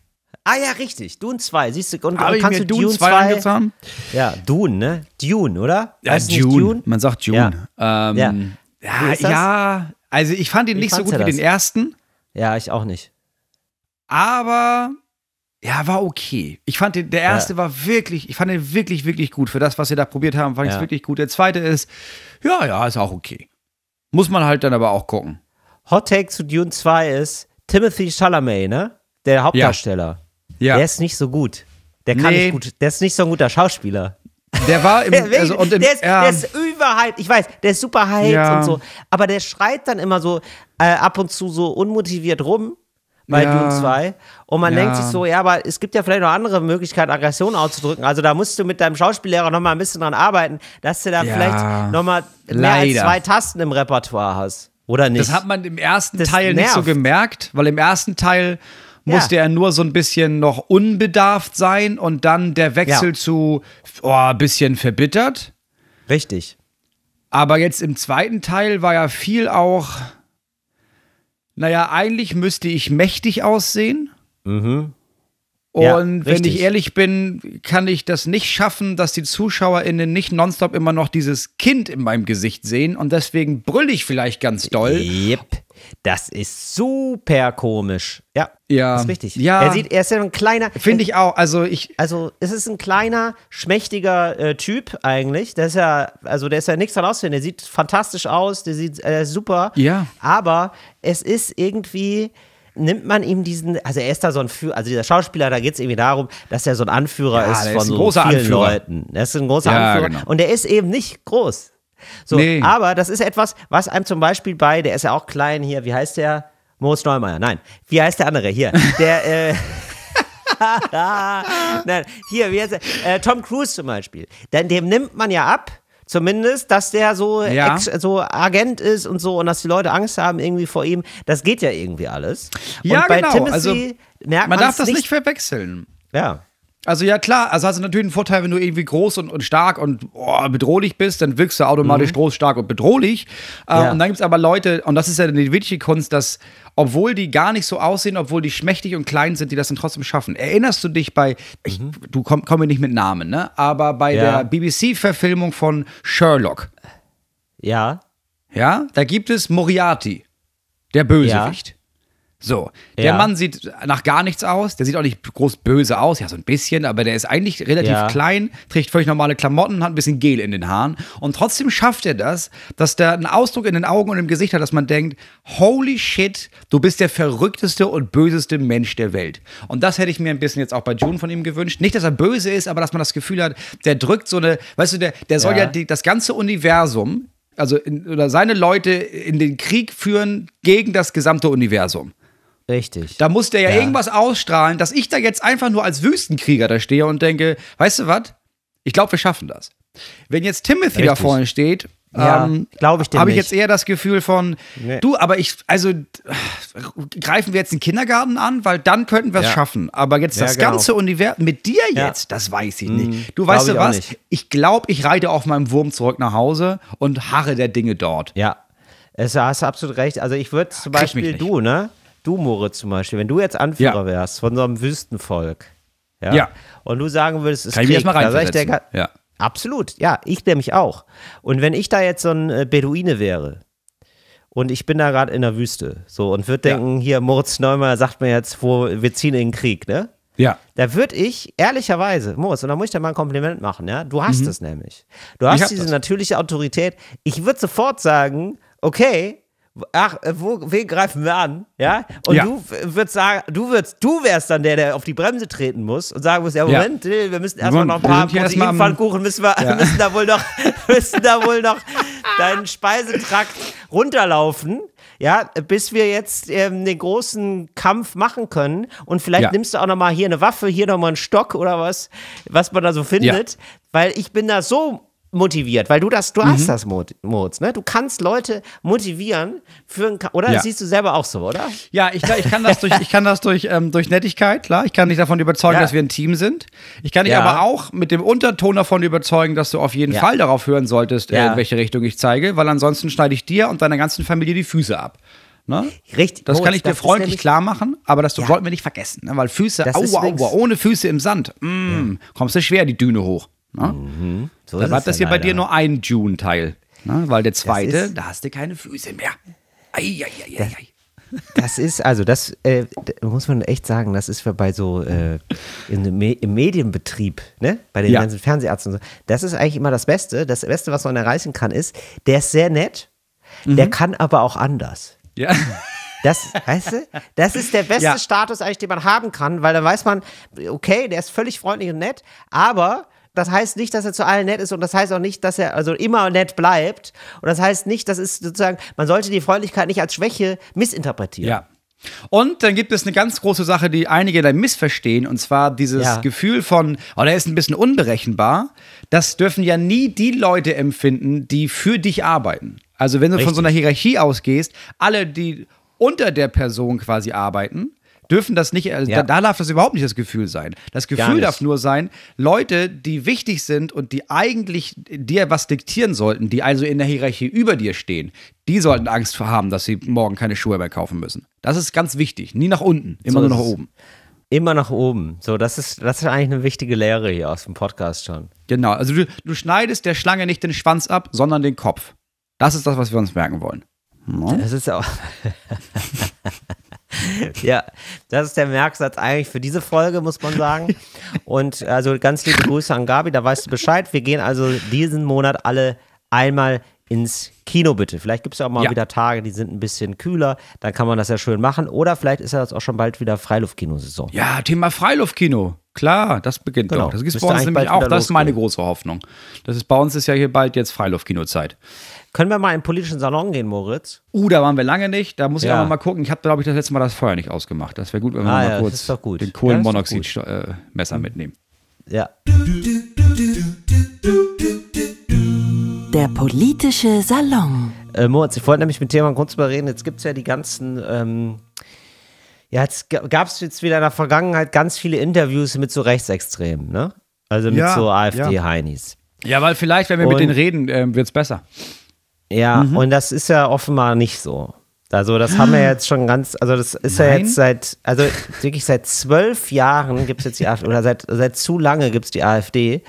Ah ja, richtig. Dune 2. Siehst du, und, Habe kannst ich mir du Dune, 2, 2 angetan? Ja, Dune, ne? Dune, oder? Ja, Dune. Dune. Man sagt Dune. Ja, ähm, ja.
ja, ja.
also ich fand ihn nicht so gut wie das? den ersten. Ja, ich auch nicht.
Aber ja, war okay. Ich fand den, der erste ja. war wirklich, ich fand den wirklich, wirklich gut. Für das, was sie da probiert haben, fand ich es wirklich gut. Der zweite ist, ja, ja, ist auch okay. Muss man halt dann aber auch gucken.
Hot Take zu Dune 2 ist Timothy Chalamet, ne? Der Hauptdarsteller. Ja. ja. Der ist nicht so gut. Der kann nee. nicht gut, der ist nicht so ein guter Schauspieler. Der war im, der, also, und im, der, ist, ja. Ähm, der ist überhyped, ich weiß, der ist super hyped ja. und so. Aber der schreit dann immer so äh, ab und zu so unmotiviert rum
bei ja. Doom 2.
Und man ja. denkt sich so, ja, aber es gibt ja vielleicht noch andere Möglichkeiten, Aggression auszudrücken. Also da musst du mit deinem Schauspiellehrer nochmal ein bisschen dran arbeiten, dass du da ja. vielleicht nochmal mehr Leider. als zwei Tasten im Repertoire hast. Oder nicht? Das hat
man im ersten das Teil nervt. nicht so gemerkt, weil im ersten Teil musste ja. er nur so ein bisschen noch unbedarft sein und dann der Wechsel zu oh, ein bisschen verbittert. Richtig. Aber jetzt im zweiten Teil war ja viel auch naja, eigentlich müsste ich mächtig aussehen. Mhm. Und ja, wenn ich ehrlich bin, kann ich das nicht schaffen, dass die ZuschauerInnen nicht nonstop immer noch dieses Kind in meinem Gesicht sehen. Und deswegen brülle ich vielleicht ganz doll. Yep.
Das ist super komisch. Ja. Ja. Das ist richtig. Ja. Er, sieht, er ist ja ein kleiner. Finde ich auch. Also ich. Also es ist ein kleiner, schmächtiger äh, Typ eigentlich. Der ist ja, also der ist ja nichts herausfinden. Der sieht fantastisch aus, der sieht äh, super. Ja. Aber es ist irgendwie nimmt man ihm diesen, also er ist da so ein Führer, also dieser Schauspieler, da geht es irgendwie darum, dass er so ein Anführer ja, ist von ist so vielen Anführer. Leuten. Er ist ein großer ja, Anführer. Genau. Und er ist eben nicht groß. So, nee. aber das ist etwas, was einem zum Beispiel bei, der ist ja auch klein hier, wie heißt der? Moritz Neumeier, nein. Wie heißt der andere hier? Der, äh, nein, hier, wie heißt der? Äh, Tom Cruise zum Beispiel. Denn dem nimmt man ja ab, zumindest, dass der so, ja. ex, so Agent ist und so und dass die Leute Angst haben irgendwie vor ihm. Das geht ja irgendwie alles. Ja, und bei genau. Timothy also, merkt man darf das nicht, nicht
verwechseln. Ja. Also ja klar, also hast du natürlich einen Vorteil, wenn du irgendwie groß und, und stark und oh, bedrohlich bist, dann wirkst du automatisch mhm. groß, stark und bedrohlich. Ähm, ja. und dann gibt es aber Leute, und das ist ja die wirkliche Kunst, dass obwohl die gar nicht so aussehen, obwohl die schmächtig und klein sind, die das dann trotzdem schaffen. Erinnerst du dich bei, ich, mhm. du komm, komm mir nicht mit Namen, ne? aber bei ja. der BBC-Verfilmung von Sherlock. Ja. Ja, da gibt es Moriarty, der Bösewicht. Ja. So, der ja. Mann sieht nach gar nichts aus, der sieht auch nicht groß böse aus, ja, so ein bisschen, aber der ist eigentlich relativ ja. klein, trägt völlig normale Klamotten, hat ein bisschen Gel in den Haaren und trotzdem schafft er das, dass der einen Ausdruck in den Augen und im Gesicht hat, dass man denkt, holy shit, du bist der verrückteste und böseste Mensch der Welt. Und das hätte ich mir ein bisschen jetzt auch bei June von ihm gewünscht. Nicht, dass er böse ist, aber dass man das Gefühl hat, der drückt so eine, weißt du, der, der soll ja, ja die, das ganze Universum also in, oder seine Leute in den Krieg führen gegen das gesamte Universum. Richtig. Da muss der ja, ja, irgendwas ausstrahlen, dass ich da jetzt einfach nur als Wüstenkrieger da stehe und denke, weißt du was? Ich glaube, wir schaffen das. Wenn jetzt Timothy Richtig. da vorne steht, ja, ähm, glaube ich Habe ich jetzt eher das Gefühl von, nee. du, aber ich, also greifen wir jetzt den Kindergarten an, weil dann könnten wir es ja. schaffen. Aber jetzt ja, das genau. ganze Universum mit dir jetzt, das weiß ich nicht. Mhm, du weißt du was? Nicht. Ich glaube, ich reite auf meinem
Wurm zurück nach Hause und harre der Dinge dort. Ja, es hast absolut recht. Also ich würde zum Beispiel du, ne? du, Moritz, zum Beispiel, wenn du jetzt Anführer ja. wärst von so einem Wüstenvolk, ja, ja. und du sagen würdest, es Kann Krieg, ich mal da ja. Absolut, ja, ich nämlich auch. Und wenn ich da jetzt so ein äh, Beduine wäre, und ich bin da gerade in der Wüste, so, und würde denken, ja. hier, Moritz Neumann sagt mir jetzt, wo, wir ziehen in den Krieg, ne? Ja. Da würde ich ehrlicherweise, Moritz, und da muss ich dir mal ein Kompliment machen, ja? Du hast mhm. es mhm. nämlich. Du hast diese das. natürliche Autorität. Ich würde sofort sagen, okay, ach, äh, wo, wen greifen wir an? Ja? Und ja. du würdest sagen, du würdest, du wärst dann der, der auf die Bremse treten muss und sagen muss, ja, Moment, ja. Äh, wir müssen erstmal noch ein paar Proteinpfannkuchen, müssen wir, ja. müssen da wohl noch, müssen da wohl noch deinen Speisetrakt runterlaufen. Ja, bis wir jetzt ähm, den großen Kampf machen können und vielleicht nimmst du auch noch mal hier eine Waffe, hier noch mal einen Stock oder was, was man da so findet, weil ich bin da so motiviert, weil du das, du mhm. hast das Mod, ne? Du kannst Leute motivieren für ein, oder? Ja. Das siehst du selber auch so, oder? Ja, ich, ich kann das durch, ich
kann das durch, ähm, durch Nettigkeit, klar. Ich kann dich davon überzeugen, ja. dass wir ein Team sind. Ich kann dich ja. aber auch mit dem Unterton davon überzeugen, dass du auf jeden Fall darauf hören solltest, äh, in welche Richtung ich zeige, weil ansonsten schneide ich dir und deiner ganzen Familie die Füße ab. Ne? Richtig. Das Moritz, kann ich dir freundlich klar machen, aber das ja. sollten wir nicht vergessen, ne? weil Füße, aua, aua, ohne Füße im Sand, mm, ja. kommst du schwer die Düne hoch. Ne? Mhm. So Dann war das hier bei dir nur
ein dune teil Ne? Weil der zweite, da
hast du keine Füße mehr. Ei, ei, ei, das,
das ist, also das äh, muss man echt sagen, das ist für bei so äh, im, im Medienbetrieb, ne? bei den ja. ganzen Fernseharzt und so, das ist eigentlich immer das Beste. Das Beste, was man erreichen kann, ist, der ist sehr nett, mhm. der kann aber auch anders. Ja. Das, weißt du, das ist der beste ja. Status eigentlich, den man haben kann, weil dann weiß man, okay, der ist völlig freundlich und nett, aber das heißt nicht, dass er zu allen nett ist und das heißt auch nicht, dass er also immer nett bleibt. Und das heißt nicht, das ist sozusagen, man sollte die Freundlichkeit nicht als Schwäche missinterpretieren.
Ja. Und dann gibt es eine ganz große Sache, die einige da missverstehen, und zwar dieses ja. Gefühl von, oh, der ist ein bisschen unberechenbar. Das dürfen ja nie die Leute empfinden, die für dich arbeiten. Also wenn du Richtig. von so einer Hierarchie ausgehst, alle, die unter der Person quasi arbeiten, dürfen das nicht, äh, ja. da, da, darf das überhaupt nicht das Gefühl sein. Das Gefühl darf nur sein, Leute, die wichtig sind und die eigentlich dir was diktieren sollten, die also in der Hierarchie über dir stehen, die sollten Angst haben, dass sie morgen keine Schuhe mehr kaufen müssen. Das ist ganz wichtig. Nie nach unten, immer so nur nach oben. Immer nach oben. So, das ist, das ist eigentlich eine wichtige Lehre hier aus dem Podcast schon. Genau. Also du, du schneidest der Schlange nicht den Schwanz ab, sondern den Kopf. Das ist das, was wir uns merken wollen. No? Hm? Das ist auch.
ja, das ist der Merksatz eigentlich für diese Folge, muss man sagen. Und also ganz liebe Grüße an Gabi, da weißt du Bescheid. Wir gehen also diesen Monat alle einmal ins Kino bitte. Vielleicht gibt es ja auch mal ja. wieder Tage, die sind ein bisschen kühler, dann kann man das ja schön machen. Oder vielleicht ist ja jetzt auch schon bald wieder Freiluftkinosaison.
Ja, Thema Freiluftkino. Klar, das
beginnt genau. doch. Das ist bei uns nämlich auch. Das ist meine große Hoffnung. Das ist, bei uns ist ja hier
bald jetzt Freiluftkino-Zeit. Können wir mal in den politischen Salon gehen, Moritz? Uh, da waren wir lange nicht. Da muss ja. ich aber mal gucken. Ich habe, glaube ich, das letzte Mal das Feuer nicht ausgemacht. Das wäre gut, wenn wir ah, mal ja, kurz den Kohlenmonoxidmesser äh, messer mitnehmen.
Ja. Der politische Salon. Äh, Moritz, ich wollte nämlich mit dir mal kurz überreden. Jetzt gibt es ja die ganzen. Ähm, ja, jetzt gab es jetzt wieder in der Vergangenheit ganz viele Interviews mit so Rechtsextremen, ne? Also mit ja, so AfD-Heinis.
Ja. ja. weil vielleicht, wenn wir Und, mit denen
reden, äh, wird es besser. Ja, mhm. und das ist ja offenbar nicht so. Also das haben wir ah. jetzt schon ganz, also das ist Nein. ja jetzt seit, also wirklich seit zwölf Jahren gibt es jetzt die AfD, oder seit, seit zu lange gibt es die AfD.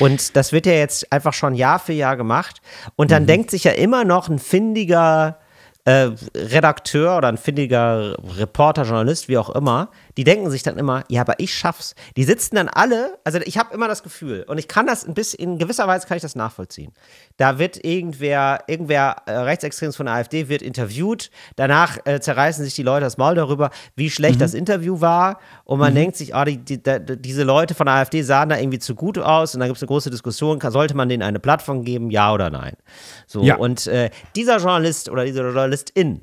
Und das wird ja jetzt einfach schon Jahr für Jahr gemacht. Und dann mhm. denkt sich ja immer noch ein findiger äh, Redakteur oder ein findiger Reporter, Journalist, wie auch immer, die denken sich dann immer, ja, aber ich schaff's. Die sitzen dann alle, also ich habe immer das Gefühl und ich kann das ein bisschen, in gewisser Weise kann ich das nachvollziehen. Da wird irgendwer, irgendwer äh, Rechtsextremes von der AfD wird interviewt, danach äh, zerreißen sich die Leute das Maul darüber, wie schlecht mhm. das Interview war und man mhm. denkt sich, oh, die, die, die, diese Leute von der AfD sahen da irgendwie zu gut aus und dann gibt es eine große Diskussion, sollte man denen eine Plattform geben, ja oder nein? So, ja. und äh, dieser Journalist oder diese Journalistin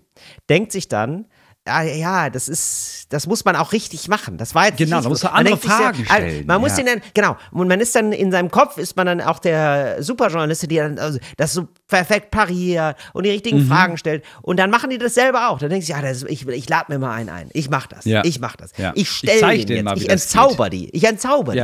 denkt sich dann, Ah, ja, ja, das ist, das muss man auch richtig machen. Das war jetzt genau, da musst du andere Fragen ja, also, stellen. Man muss ja. den dann, genau, und man ist dann in seinem Kopf ist man dann auch der Superjournalist, der dann also, das so perfekt pariert und die richtigen mhm. Fragen stellt. Und dann machen die das selber auch. Dann denkst du, ja, das, ich, ich lade mir mal einen ein. Ich mach das. Ja. Ich mach das. Ich stelle den jetzt. Mal, ich entzauber die. Ich entzauber die.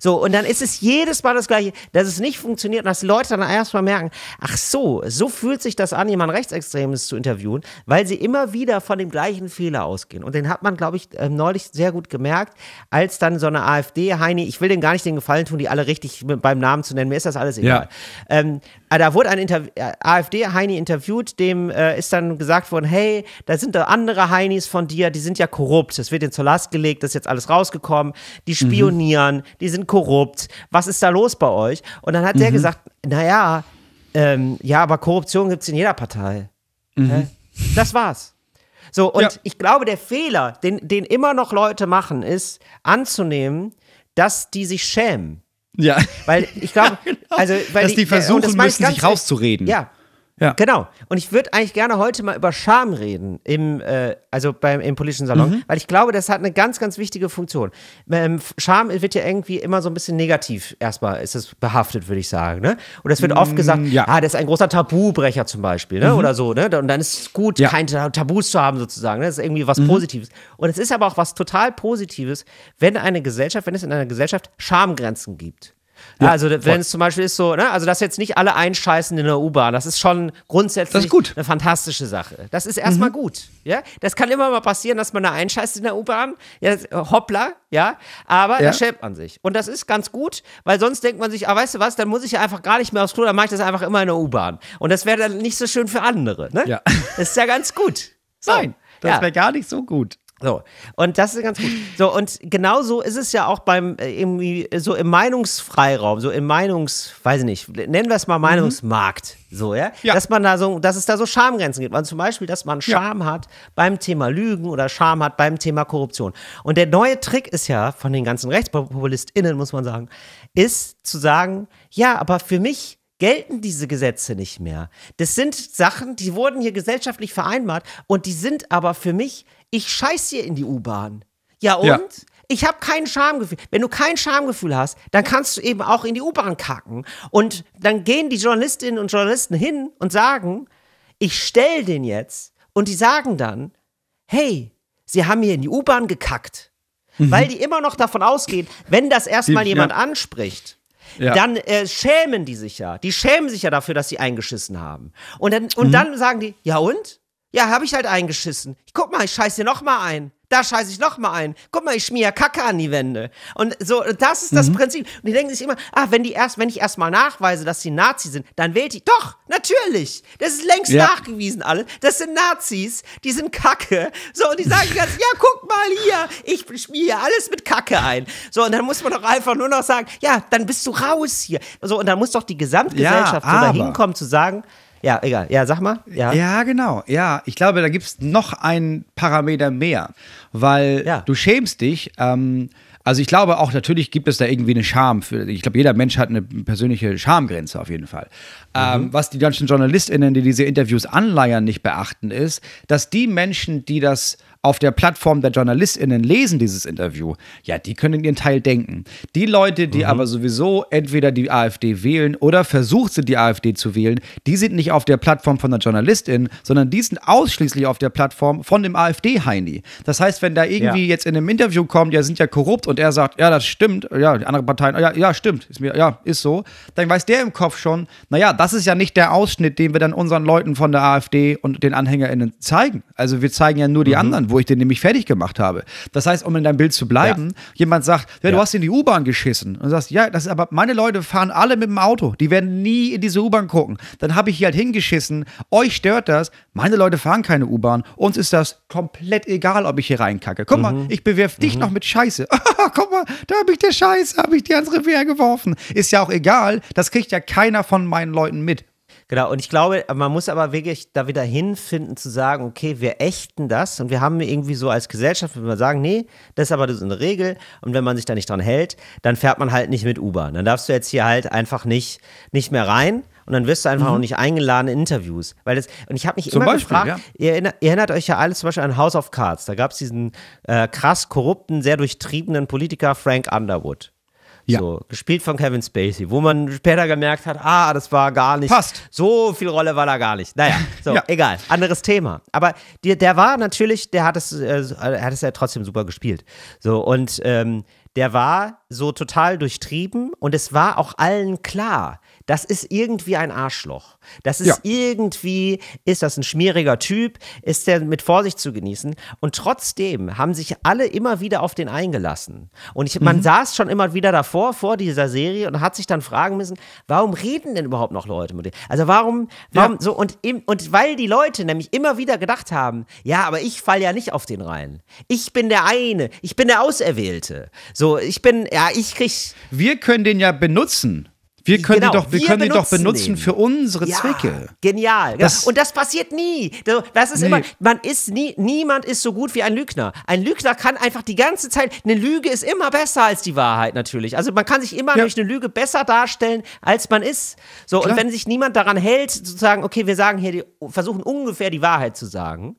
So und dann ist es jedes Mal das Gleiche, dass es nicht funktioniert, und dass Leute dann erstmal merken, ach so, so fühlt sich das an, jemand rechtsextremes zu interviewen, weil sie immer wieder von dem gleichen riesen Fehler ausgehen. Und den hat man, glaube ich, ähm, neulich sehr gut gemerkt, als dann so eine AfD-Heini, ich will denen gar nicht den Gefallen tun, die alle richtig beim Namen zu nennen, mir ist das alles egal. Ja. Ähm, äh, da wurde ein äh, AfD-Heini interviewt, dem äh, ist dann gesagt worden, hey, da sind da andere Heinis von dir, die sind ja korrupt, das wird denen zur Last gelegt, das ist jetzt alles rausgekommen, die mhm. spionieren, mhm. die sind korrupt, was ist da los bei euch? Und dann hat mhm. der gesagt, naja, ähm, ja, aber Korruption gibt es in jeder Partei. Mhm. Das war's. So, und ja. ich glaube, der Fehler, den, den immer noch Leute machen, ist anzunehmen, dass die sich schämen. Ja. Weil ich glaube, ja, genau. also weil dass die, die versuchen und müssen, sich rauszureden. Ja, ja. Genau. Und ich würde eigentlich gerne heute mal über Scham reden, im, äh, also beim, im politischen Salon, mhm. weil ich glaube, das hat eine ganz, ganz wichtige Funktion. Ähm, Scham wird ja irgendwie immer so ein bisschen negativ erstmal, ist es behaftet, würde ich sagen. Ne? Und es wird mm, oft gesagt, ja. ah, das ist ein großer Tabubrecher zum Beispiel, ne? Mhm. oder so. Ne? Und dann ist es gut, ja. keine Tabus zu haben sozusagen. Ne? Das ist irgendwie was mhm. Positives. Und es ist aber auch was total Positives, wenn eine Gesellschaft, wenn es in einer Gesellschaft Schamgrenzen gibt. Ja, also wenn es zum Beispiel ist so, ne, also dass jetzt nicht alle einscheißen in der U-Bahn, das ist schon grundsätzlich ist eine fantastische Sache. Das ist erstmal mhm. gut. Ja? Das kann immer mal passieren, dass man da einscheißt in der U-Bahn. Ja, hoppla, ja. Aber ja. da schämt man sich. Und das ist ganz gut, weil sonst denkt man sich, ah, weißt du was, dann muss ich ja einfach gar nicht mehr aufs Klo, dann mache ich das einfach immer in der U-Bahn. Und das wäre dann nicht so schön für andere. Ne? Ja. Das ist ja ganz gut. So. Nein, das ja. wäre gar nicht so gut. So, und das ist ganz gut. So, und genau so ist es ja auch beim äh, irgendwie so im Meinungsfreiraum, so im Meinungs, weiß ich nicht, nennen wir es mal mhm. Meinungsmarkt. Mhm. So, ja? ja? Dass man da so, dass es da so Schamgrenzen gibt. Man also zum Beispiel, dass man Scham ja. hat beim Thema Lügen oder Scham hat beim Thema Korruption. Und der neue Trick ist ja von den ganzen RechtspopulistInnen, muss man sagen, ist zu sagen, ja, aber für mich gelten diese Gesetze nicht mehr. Das sind Sachen, die wurden hier gesellschaftlich vereinbart und die sind aber für mich ich scheiß hier in die U-Bahn. Ja und? Ja. Ich habe kein Schamgefühl. Wenn du kein Schamgefühl hast, dann kannst du eben auch in die U-Bahn kacken. Und dann gehen die Journalistinnen und Journalisten hin und sagen, ich stell den jetzt. Und die sagen dann, hey, sie haben hier in die U-Bahn gekackt. Mhm. Weil die immer noch davon ausgehen, wenn das erstmal die, jemand ja. anspricht, ja. dann äh, schämen die sich ja. Die schämen sich ja dafür, dass sie eingeschissen haben. Und dann, und mhm. dann sagen die, ja und? Ja, habe ich halt eingeschissen. Guck mal, ich scheiße noch mal ein. Da scheiße ich noch mal ein. Guck mal, ich schmier Kacke an die Wände. Und so, das ist das mhm. Prinzip. Und die denken sich immer, ah, wenn die erst, wenn ich erst mal nachweise, dass sie Nazi sind, dann wählt die. Doch, natürlich. Das ist längst ja. nachgewiesen alle. Das sind Nazis, die sind Kacke. So, und die sagen ganz, ja, guck mal hier, ich schmier alles mit Kacke ein. So, und dann muss man doch einfach nur noch sagen, ja, dann bist du raus hier. So, und dann muss doch die Gesamtgesellschaft ja, so dahin kommen zu sagen,
ja, egal. Ja, sag mal. Ja, ja genau. Ja, ich glaube, da gibt es noch einen Parameter mehr, weil ja. du schämst dich. Ähm, also ich glaube auch, natürlich gibt es da irgendwie eine Scham. Für, ich glaube, jeder Mensch hat eine persönliche Schamgrenze auf jeden Fall. Ähm, mhm. Ähm, was die ganzen JournalistInnen, die diese Interviews anleiern, nicht beachten, ist, dass die Menschen, die das auf der Plattform der JournalistInnen lesen dieses Interview, ja, die können ihren Teil denken. Die Leute, die mhm. aber sowieso entweder die AfD wählen oder versucht sind, die AfD zu wählen, die sind nicht auf der Plattform von der JournalistIn, sondern die sind ausschließlich auf der Plattform von dem AfD-Heini. Das heißt, wenn da irgendwie ja. jetzt in einem Interview kommt, ja, sind ja korrupt und er sagt, ja, das stimmt, ja, die anderen Parteien, ja, ja, stimmt, ist mir, ja, ist so, dann weiß der im Kopf schon, naja, das ist ja nicht der Ausschnitt, den wir dann unseren Leuten von der AfD und den AnhängerInnen zeigen. Also wir zeigen ja nur die mhm. anderen, wo wo ich den nämlich fertig gemacht habe. Das heißt, um in deinem Bild zu bleiben, ja. jemand sagt, ja, du hast in die U-Bahn geschissen und sagst, ja, das ist aber, meine Leute fahren alle mit dem Auto, die werden nie in diese U-Bahn gucken. Dann habe ich hier halt hingeschissen, euch stört das, meine Leute fahren keine U-Bahn, uns ist das komplett egal, ob ich hier reinkacke. Guck mhm. mal, ich bewerf dich mhm. noch mit Scheiße. Guck mal, da habe ich der Scheiße, habe ich dir ans Revier geworfen. Ist ja auch egal, das kriegt ja keiner von meinen Leuten
mit. Genau, und ich glaube, man muss aber wirklich da wieder hinfinden zu sagen, okay, wir ächten das und wir haben irgendwie so als Gesellschaft, wenn wir sagen, nee, das ist aber so eine Regel und wenn man sich da nicht dran hält, dann fährt man halt nicht mit Uber. Dann darfst du jetzt hier halt einfach nicht, nicht mehr rein und dann wirst du einfach mhm. auch nicht eingeladen in Interviews. Weil das, und ich habe mich zum immer Beispiel, gefragt, ja. ihr, erinnert, ihr, erinnert, euch ja alle zum Beispiel an House of Cards. Da gab es diesen äh, krass korrupten, sehr durchtriebenen Politiker Frank Underwood. Ja. So, gespielt von Kevin Spacey, wo man später gemerkt hat, ah, das war gar nicht. Passt. So viel Rolle war da gar nicht. Naja, so, ja. egal. Anderes Thema. Aber die, der war natürlich, der hat es, äh, hat es ja trotzdem super gespielt. So, und ähm, der war so total durchtrieben und es war auch allen klar, das ist irgendwie ein Arschloch. Das ist ja. irgendwie, ist das ein schmieriger Typ, ist der mit Vorsicht zu genießen. Und trotzdem haben sich alle immer wieder auf den eingelassen. Und ich, mhm. man saß schon immer wieder davor, vor dieser Serie und hat sich dann fragen müssen, warum reden denn überhaupt noch Leute mit dir? Also warum, warum ja. so und, im, und weil die Leute nämlich immer wieder gedacht haben, ja, aber ich falle ja nicht auf den rein. Ich bin der eine, ich bin der Auserwählte. So, ich bin, ja, ich krieg. Wir können den ja benutzen. Wir können genau, die doch, wir, wir die doch benutzen den. für unsere ja, Zwecke. Genial. Genau. Das und das passiert nie. Das ist nee. immer, man ist nie, niemand ist so gut wie ein Lügner. Ein Lügner kann einfach die ganze Zeit, eine Lüge ist immer besser als die Wahrheit natürlich. Also man kann sich immer ja. durch eine Lüge besser darstellen, als man ist. So, und wenn sich niemand daran hält, sozusagen, okay, wir sagen hier, die, versuchen ungefähr die Wahrheit zu sagen,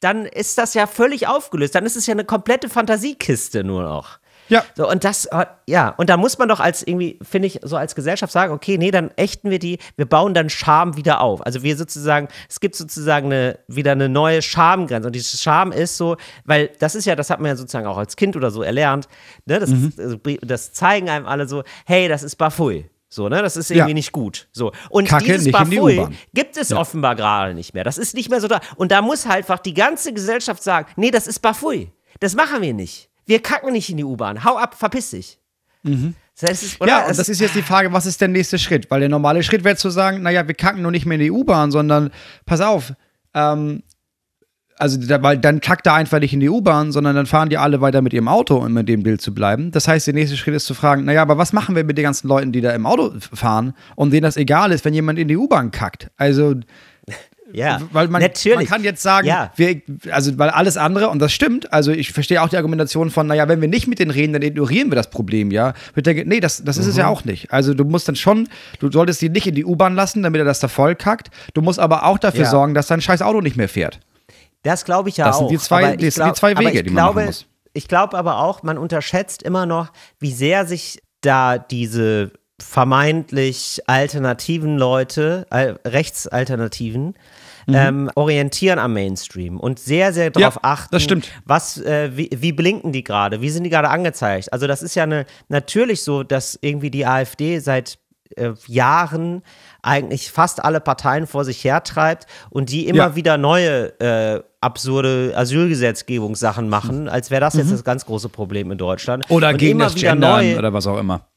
dann ist das ja völlig aufgelöst. Dann ist es ja eine komplette Fantasiekiste nur noch. Ja. So, und das, äh, ja, und da muss man doch als irgendwie, finde ich, so als Gesellschaft sagen, okay, nee, dann ächten wir die, wir bauen dann Scham wieder auf. Also wir sozusagen, es gibt sozusagen eine, wieder eine neue Schamgrenze. Und die Scham ist so, weil das ist ja, das hat man ja sozusagen auch als Kind oder so erlernt, ne? Das, mhm. also, das zeigen einem alle so, hey, das ist Bafui. So, ne? Das ist irgendwie ja. nicht gut. So. Und Kacke, dieses Bafui die gibt es ja. offenbar gerade nicht mehr. Das ist nicht mehr so da. Und da muss halt einfach die ganze Gesellschaft sagen, nee, das ist Bafui. Das machen wir nicht wir kacken nicht in die U-Bahn. Hau ab, verpiss dich. Mhm. Das heißt, ja, und das ist
jetzt die Frage, was ist der nächste Schritt? Weil der normale Schritt wäre zu sagen, naja, wir kacken nur nicht mehr in die U-Bahn, sondern pass auf, ähm, also da, weil dann kackt er einfach nicht in die U-Bahn, sondern dann fahren die alle weiter mit ihrem Auto, um in dem Bild zu bleiben. Das heißt, der nächste Schritt ist zu fragen, naja, aber was machen wir mit den ganzen Leuten, die da im Auto fahren und denen das egal ist, wenn jemand in die U-Bahn kackt? Also ja, weil man, man kann jetzt sagen, ja. wir, also weil alles andere, und das stimmt, also ich verstehe auch die Argumentation von, naja, wenn wir nicht mit denen reden, dann ignorieren wir das Problem, ja. Ich denke, nee, das, das mhm. ist es ja mhm. auch nicht. Also du musst dann schon, du solltest ihn nicht in die U-Bahn lassen, damit er das da voll kackt. Du musst aber auch dafür ja. sorgen, dass dein scheiß Auto nicht mehr fährt.
Das glaube ich ja das auch. Sind die zwei, das glaub, sind die zwei Wege, die man glaube, machen muss. Ich glaube aber auch, man unterschätzt immer noch, wie sehr sich da diese vermeintlich alternativen Leute, äh, Rechtsalternativen, mhm. ähm, orientieren am Mainstream und sehr, sehr darauf ja, achten, das stimmt. was, äh, wie, wie blinken die gerade, wie sind die gerade angezeigt. Also das ist ja eine, natürlich so, dass irgendwie die AfD seit äh, Jahren eigentlich fast alle Parteien vor sich hertreibt und die immer ja. wieder neue äh, absurde Asylgesetzgebungssachen machen, mhm. als wäre das mhm. jetzt das ganz große Problem in Deutschland. Oder und gegen das Gendern neue, oder was auch immer.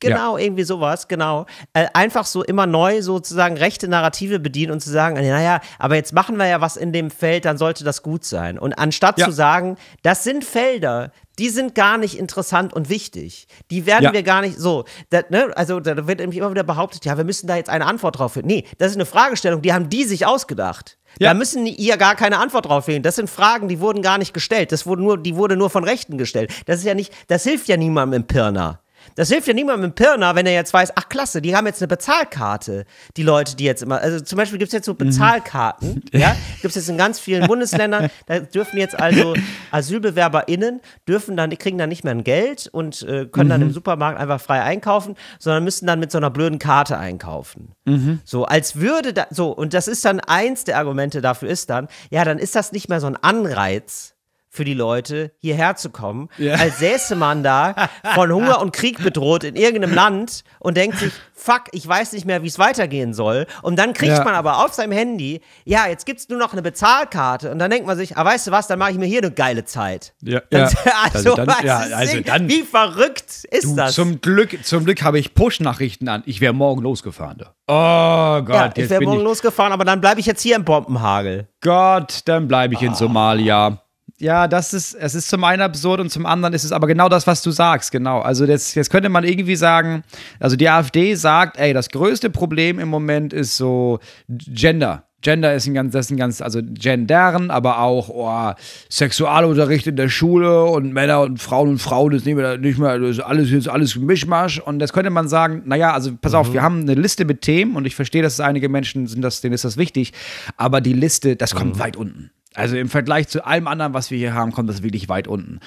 Genau, ja. irgendwie sowas, genau. Äh, einfach so immer neu sozusagen rechte Narrative bedienen und zu sagen, naja, aber jetzt machen wir ja was in dem Feld, dann sollte das gut sein. Und anstatt ja. zu sagen, das sind Felder, die sind gar nicht interessant und wichtig. Die werden ja. wir gar nicht so. Das, ne, also da wird nämlich immer wieder behauptet, ja, wir müssen da jetzt eine Antwort drauf finden. Nee, das ist eine Fragestellung, die haben die sich ausgedacht. Ja. Da müssen ihr gar keine Antwort drauf finden. Das sind Fragen, die wurden gar nicht gestellt. Das wurde nur, die wurde nur von Rechten gestellt. Das ist ja nicht, das hilft ja niemandem im Pirna. Das hilft ja niemandem im Pirna, wenn er jetzt weiß, ach klasse, die haben jetzt eine Bezahlkarte, die Leute, die jetzt immer, also zum Beispiel gibt es jetzt so mhm. Bezahlkarten, mhm. ja, gibt es jetzt in ganz vielen Bundesländern, da dürfen jetzt also AsylbewerberInnen, dürfen dann, kriegen dann nicht mehr ein Geld und äh, können mhm. dann im mhm. Supermarkt einfach frei einkaufen, sondern müssen dann mit so einer blöden Karte einkaufen. Mhm. So, als würde da, so, und das ist dann eins der Argumente dafür ist dann, ja, dann ist das nicht mehr so ein Anreiz, für die Leute, hierher zu kommen, ja. als säße man da von Hunger und Krieg bedroht in irgendeinem Land und denkt sich, fuck, ich weiß nicht mehr, wie es weitergehen soll. Und dann kriegt ja. man aber auf seinem Handy, ja, jetzt gibt es nur noch eine Bezahlkarte. Und dann denkt man sich, ah, weißt du was, dann mache ich mir hier eine geile Zeit. Ja, also, ja. Also, also, dann, was ja, also dann, wie verrückt ist du, das?
Zum Glück, zum Glück habe ich Push-Nachrichten an. Ich wäre morgen losgefahren. Da.
Oh Gott, ja, ich wäre morgen ich...
losgefahren, aber dann bleibe ich jetzt hier im Bombenhagel. Gott, dann bleibe ich in oh. Somalia ja, das ist, es ist zum einen absurd und zum anderen ist es aber genau das, was du sagst, genau. Also jetzt, jetzt könnte man irgendwie sagen, also die AfD sagt, ey, das größte Problem im Moment ist so Gender. Gender ist ein ganz, das ist ein ganz, also gendern, aber auch oh, Sexualunterricht in der Schule und Männer und Frauen und Frauen ist nicht mehr, nicht mehr das ist alles ist alles Mischmasch. Und das könnte man sagen, naja, also pass mhm. auf, wir haben eine Liste mit Themen und ich verstehe, dass einige Menschen sind, das, denen ist das wichtig, aber die Liste, das kommt mhm. weit unten. Also im Vergleich zu allem anderen, was wir hier haben, kommt das wirklich weit unten.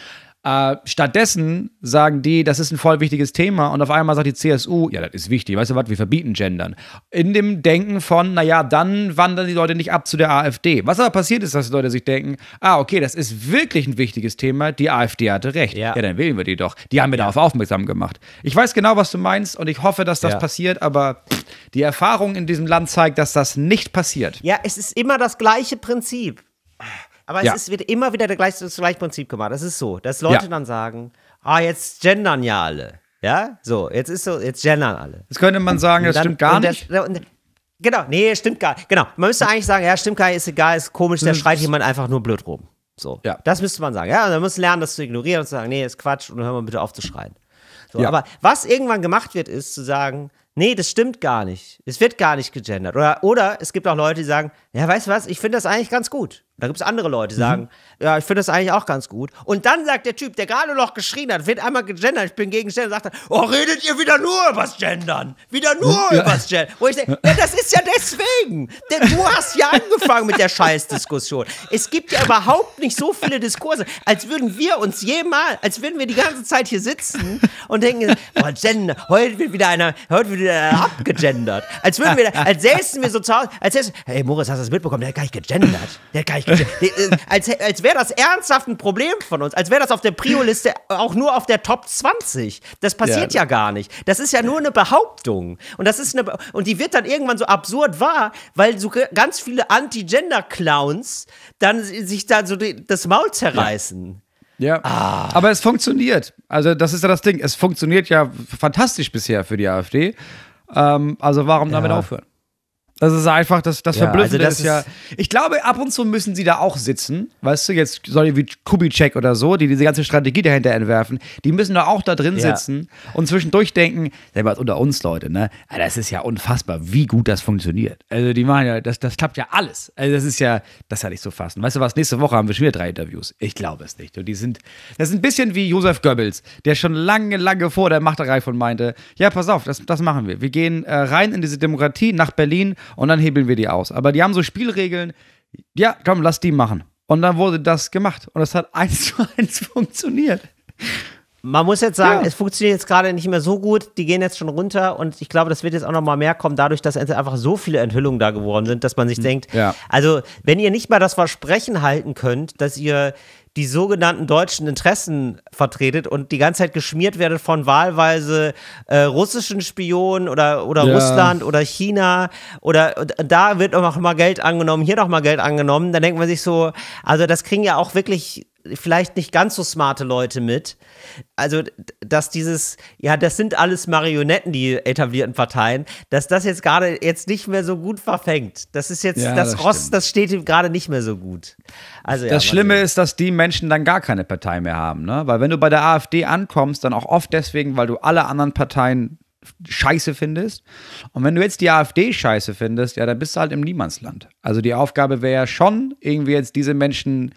Äh, stattdessen sagen die, das ist ein voll wichtiges Thema und auf einmal sagt die CSU, ja, das ist wichtig, weißt du was, wir verbieten Gendern. In dem Denken von, naja, dann wandern die Leute nicht ab zu der AfD. Was aber passiert ist, dass die Leute sich denken, ah, okay, das ist wirklich ein wichtiges Thema, die AfD hatte recht. Ja, ja dann wählen wir die doch. Die haben mir ja. darauf aufmerksam gemacht. Ich weiß genau, was du meinst und ich hoffe, dass das ja. passiert, aber pff, die Erfahrung in diesem Land
zeigt, dass das nicht passiert. Ja, es ist immer das gleiche Prinzip. Aber es ja. ist immer wieder der gleiche, das gleiche Prinzip gemacht. Das ist so, dass Leute ja. dann sagen, ah, jetzt gendern ja alle. Ja, so, jetzt ist so, jetzt gendern alle. Jetzt könnte man sagen, das dann, stimmt gar nicht. Das, und, genau, nee, stimmt gar nicht. Genau, man müsste eigentlich sagen, ja, stimmt gar nicht, ist egal, ist komisch, da mhm. schreit jemand einfach nur blöd rum. So, ja. das müsste man sagen. Ja, man muss lernen, das zu ignorieren und zu sagen, nee, ist Quatsch und dann hören wir bitte auf zu schreien. So, ja. Aber was irgendwann gemacht wird, ist zu sagen, nee, das stimmt gar nicht. Es wird gar nicht gegendert. Oder, oder es gibt auch Leute, die sagen, ja, weißt du was, ich finde das eigentlich ganz gut. Da gibt es andere Leute, die mhm. sagen, mhm. ja, ich finde das eigentlich auch ganz gut. Und dann sagt der Typ, der gerade noch geschrien hat, wird einmal gegendert, ich bin gegen Gender, sagt dann, oh, redet ihr wieder nur übers Gendern? Wieder hm? nur ja. übers Gendern. Wo ich denke, ja, das ist ja deswegen. Denn du hast ja angefangen mit der Scheißdiskussion. Es gibt ja überhaupt nicht so viele Diskurse, als würden wir uns jemals, als würden wir die ganze Zeit hier sitzen und denken, boah, Gender, heute wird wieder einer, heute wird wieder abgegendert. Als würden wir, als säßen wir so zu Hause, als säßen, hey Moritz, hast du das mitbekommen? Der hat gar nicht gegendert. Der hat gar nicht recht. Äh, als als wäre das ernsthaft ein Problem von uns. Als wäre das auf der Prio-Liste auch nur auf der Top 20. Das passiert ja. ja. gar nicht. Das ist ja nur eine Behauptung. Und das ist eine Be und die wird dann irgendwann so absurd wahr, weil so ganz viele Anti-Gender-Clowns dann sich da so die, das Maul zerreißen.
Ja. Ja. Ah. Aber es funktioniert. Also, das ist ja das Ding. Es funktioniert ja fantastisch bisher für die AfD. Ähm, also, warum ja. damit aufhören? Das ist einfach, das, das ja, Verblüffende also das ist ja. Ich glaube, ab und zu müssen sie da auch sitzen. Weißt du, jetzt solche wie Kubicek oder so, die diese ganze Strategie dahinter entwerfen, die müssen da auch da drin ja. sitzen und zwischendurch denken, selber unter uns Leute, ne? Ah, das ist ja unfassbar, wie gut das funktioniert. Also die machen ja, das, das klappt ja alles. Also das ist ja, das ist ja nicht zu fassen. Weißt du was, nächste Woche haben wir schon wieder drei Interviews. Ich glaube es nicht. Und die sind, das ist ein bisschen wie Josef Goebbels, der schon lange, lange vor der Machterei von meinte, ja, pass auf, das, das machen wir. Wir gehen äh, rein in diese Demokratie nach Berlin und dann hebeln wir die aus. Aber die haben so Spielregeln, ja, komm, lass die machen. Und dann wurde das
gemacht und das hat eins zu eins funktioniert. Man muss jetzt sagen, ja. es funktioniert jetzt gerade nicht mehr so gut. Die gehen jetzt schon runter und ich glaube, das wird jetzt auch noch mal mehr kommen, dadurch, dass einfach so viele Enthüllungen da geworden sind, dass man sich mhm. denkt, ja. also wenn ihr nicht mal das Versprechen halten könnt, dass ihr die sogenannten deutschen Interessen vertretet und die ganze Zeit geschmiert werdet von wahlweise äh, russischen Spionen oder, oder ja. Russland oder China oder da wird auch mal Geld angenommen, hier doch mal Geld angenommen, dann denkt man sich so, also das kriegen ja auch wirklich vielleicht nicht ganz so smarte Leute mit. Also, dass dieses, ja, das sind alles Marionetten, die etablierten Parteien, dass das jetzt gerade jetzt nicht mehr so gut verfängt. Das ist jetzt, ja, das, das Ross, das steht gerade nicht mehr so gut. Also, das ja, Schlimme ist,
dass die Menschen dann gar keine Partei mehr haben, ne? Weil wenn du bei der AfD ankommst, dann auch oft deswegen, weil du alle anderen Parteien scheiße findest. Und wenn du jetzt die AfD scheiße findest, ja, dann bist du halt im Niemandsland. Also die Aufgabe wäre ja schon, irgendwie jetzt diese Menschen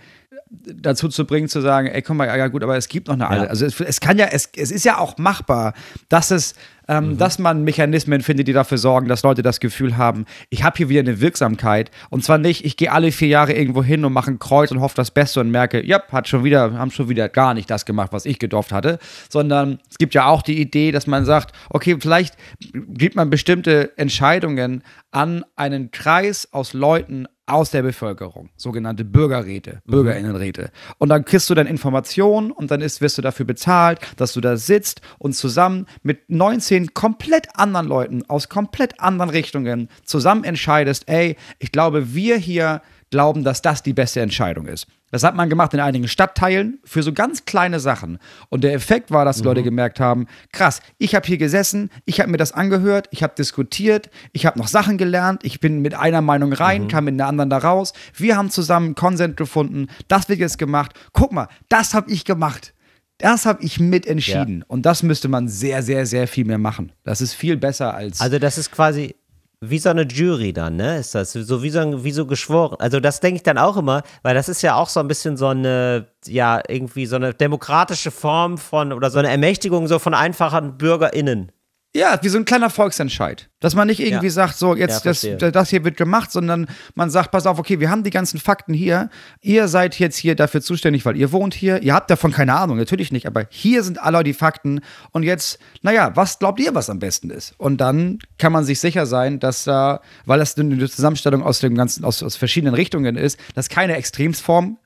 dazu zu bringen, zu sagen, ey, komm mal, ja gut, aber es gibt noch eine andere. Ja. Also es, es, kann ja, es, es ist ja auch machbar, dass es, ähm, mhm. dass man Mechanismen findet, die dafür sorgen, dass Leute das Gefühl haben, ich habe hier wieder eine Wirksamkeit. Und zwar nicht, ich gehe alle vier Jahre irgendwo hin und mache ein Kreuz und hoffe das Beste und merke, ja, hat schon wieder, haben schon wieder gar nicht das gemacht, was ich gedorft hatte. Sondern es gibt ja auch die Idee, dass man sagt, okay, vielleicht gibt man bestimmte Entscheidungen an einen Kreis aus Leuten aus der Bevölkerung, sogenannte Bürgerräte, Bürgerinnenräte. Und dann kriegst du dann Informationen und dann ist, wirst du dafür bezahlt, dass du da sitzt und zusammen mit 19 komplett anderen Leuten aus komplett anderen Richtungen zusammen entscheidest, ey, ich glaube, wir hier glauben, dass das die beste Entscheidung ist. Das hat man gemacht in einigen Stadtteilen für so ganz kleine Sachen. Und der Effekt war, dass mhm. Leute gemerkt haben, krass, ich habe hier gesessen, ich habe mir das angehört, ich habe diskutiert, ich habe noch Sachen gelernt, ich bin mit einer Meinung rein, mhm. kam mit einer anderen da raus. Wir haben zusammen Konsens gefunden, das wird jetzt gemacht. Guck mal, das habe ich gemacht. Das habe ich mitentschieden. Ja. Und das müsste man
sehr, sehr, sehr viel mehr machen. Das ist viel besser als. Also, das ist quasi, wie so eine Jury dann, ne? Ist das so wie so, wie so geschworen? Also das denke ich dann auch immer, weil das ist ja auch so ein bisschen so eine, ja, irgendwie so eine demokratische Form von oder so eine Ermächtigung so von einfachen BürgerInnen. Ja, wie so ein kleiner Volksentscheid. Dass
man nicht irgendwie ja. sagt, so, jetzt ja, das, das, hier wird gemacht, sondern man sagt, pass auf, okay, wir haben die ganzen Fakten hier. Ihr seid jetzt hier dafür zuständig, weil ihr wohnt hier. Ihr habt davon keine Ahnung, natürlich nicht, aber hier sind alle die Fakten. Und jetzt, naja, was glaubt ihr, was am besten ist? Und dann kann man sich sicher sein, dass da, weil das eine Zusammenstellung aus dem ganzen, aus, aus verschiedenen Richtungen ist, dass keine Extremsform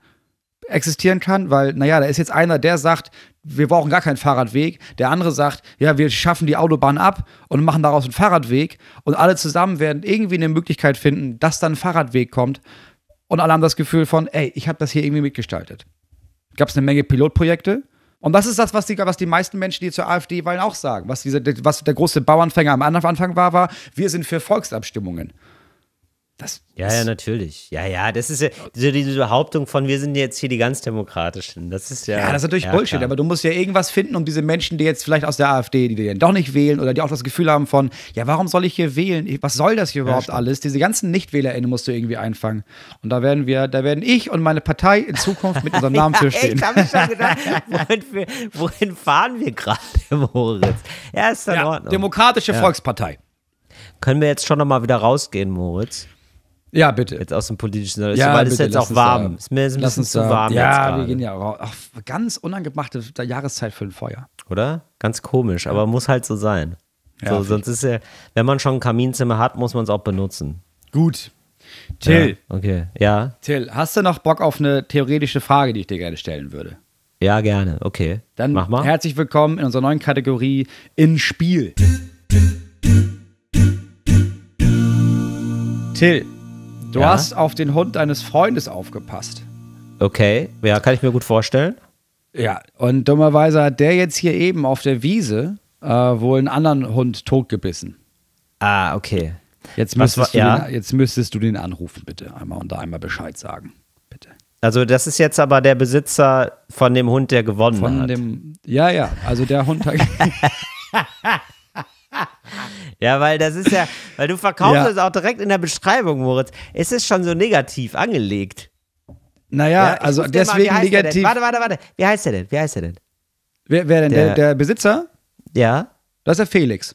existieren kann, weil, naja, da ist jetzt einer, der sagt, wir brauchen gar keinen Fahrradweg. Der andere sagt, ja, wir schaffen die Autobahn ab und machen daraus einen Fahrradweg. Und alle zusammen werden irgendwie eine Möglichkeit finden, dass dann ein Fahrradweg kommt. Und alle haben das Gefühl von, ey, ich habe das hier irgendwie mitgestaltet. Gab es eine Menge Pilotprojekte. Und das ist das, was die, was die meisten Menschen, die zur AfD wollen, auch sagen. Was, diese, was der große Bauernfänger am Anfang war, war, wir sind für Volksabstimmungen.
Das ja, ja, natürlich. Ja, ja, das ist ja so diese Behauptung von, wir sind jetzt hier die ganz Demokratischen. Das ist ja. Ja, das ist natürlich ja, Bullshit, klar. aber
du musst ja irgendwas finden, um diese Menschen, die jetzt vielleicht aus der AfD, die dir doch nicht wählen oder die auch das Gefühl haben von, ja, warum soll ich hier wählen? Was soll das hier überhaupt ja, alles? Diese ganzen NichtwählerInnen musst du irgendwie einfangen. Und da werden wir, da werden ich und meine Partei in Zukunft mit unserem Namen für stehen. Ich habe schon
gedacht, wohin, wohin fahren wir gerade, Moritz? Ja, ist in Ordnung. Demokratische Volkspartei. Können wir jetzt schon nochmal wieder rausgehen, Moritz? Ja, bitte. Jetzt aus dem politischen. Ja, weil bitte, es jetzt auch warm. Es ist mir ist ein bisschen zu da, warm. Ja, wir gehen
ja raus. Ach, ganz unangebrachte Jahreszeit für ein Feuer.
Oder? Ganz komisch, aber muss halt so sein. Ja, sonst ist ja, wenn man schon ein Kaminzimmer hat, muss man es auch benutzen. Gut.
Till. Ja, okay. Ja. Till, hast du noch Bock auf eine theoretische Frage, die ich dir gerne stellen würde?
Ja, gerne. Okay. Dann mach
mal. Herzlich willkommen in unserer neuen Kategorie In Spiel. Till, Du ja. hast auf den Hund deines Freundes aufgepasst. Okay, ja, kann ich mir gut vorstellen. Ja, und dummerweise hat der jetzt hier eben auf der Wiese äh, wohl einen anderen Hund totgebissen. Ah, okay. Jetzt müsstest, war, ja? den,
jetzt müsstest, du den, anrufen, bitte. Einmal und da einmal Bescheid sagen. Bitte. Also, das ist jetzt aber der Besitzer von dem Hund, der gewonnen von hat. Dem, ja, ja. Also der Hund hat. Ja, weil das ist ja, weil du verkaufst ja. es auch direkt in der Beschreibung, Moritz. Es ist schon so negativ angelegt.
Naja, ja, also deswegen mal, negativ. Warte, warte, warte. Wie heißt der denn? Wie heißt der denn? Wer, wer denn? Der, der, der Besitzer? Ja. Das ist der Felix.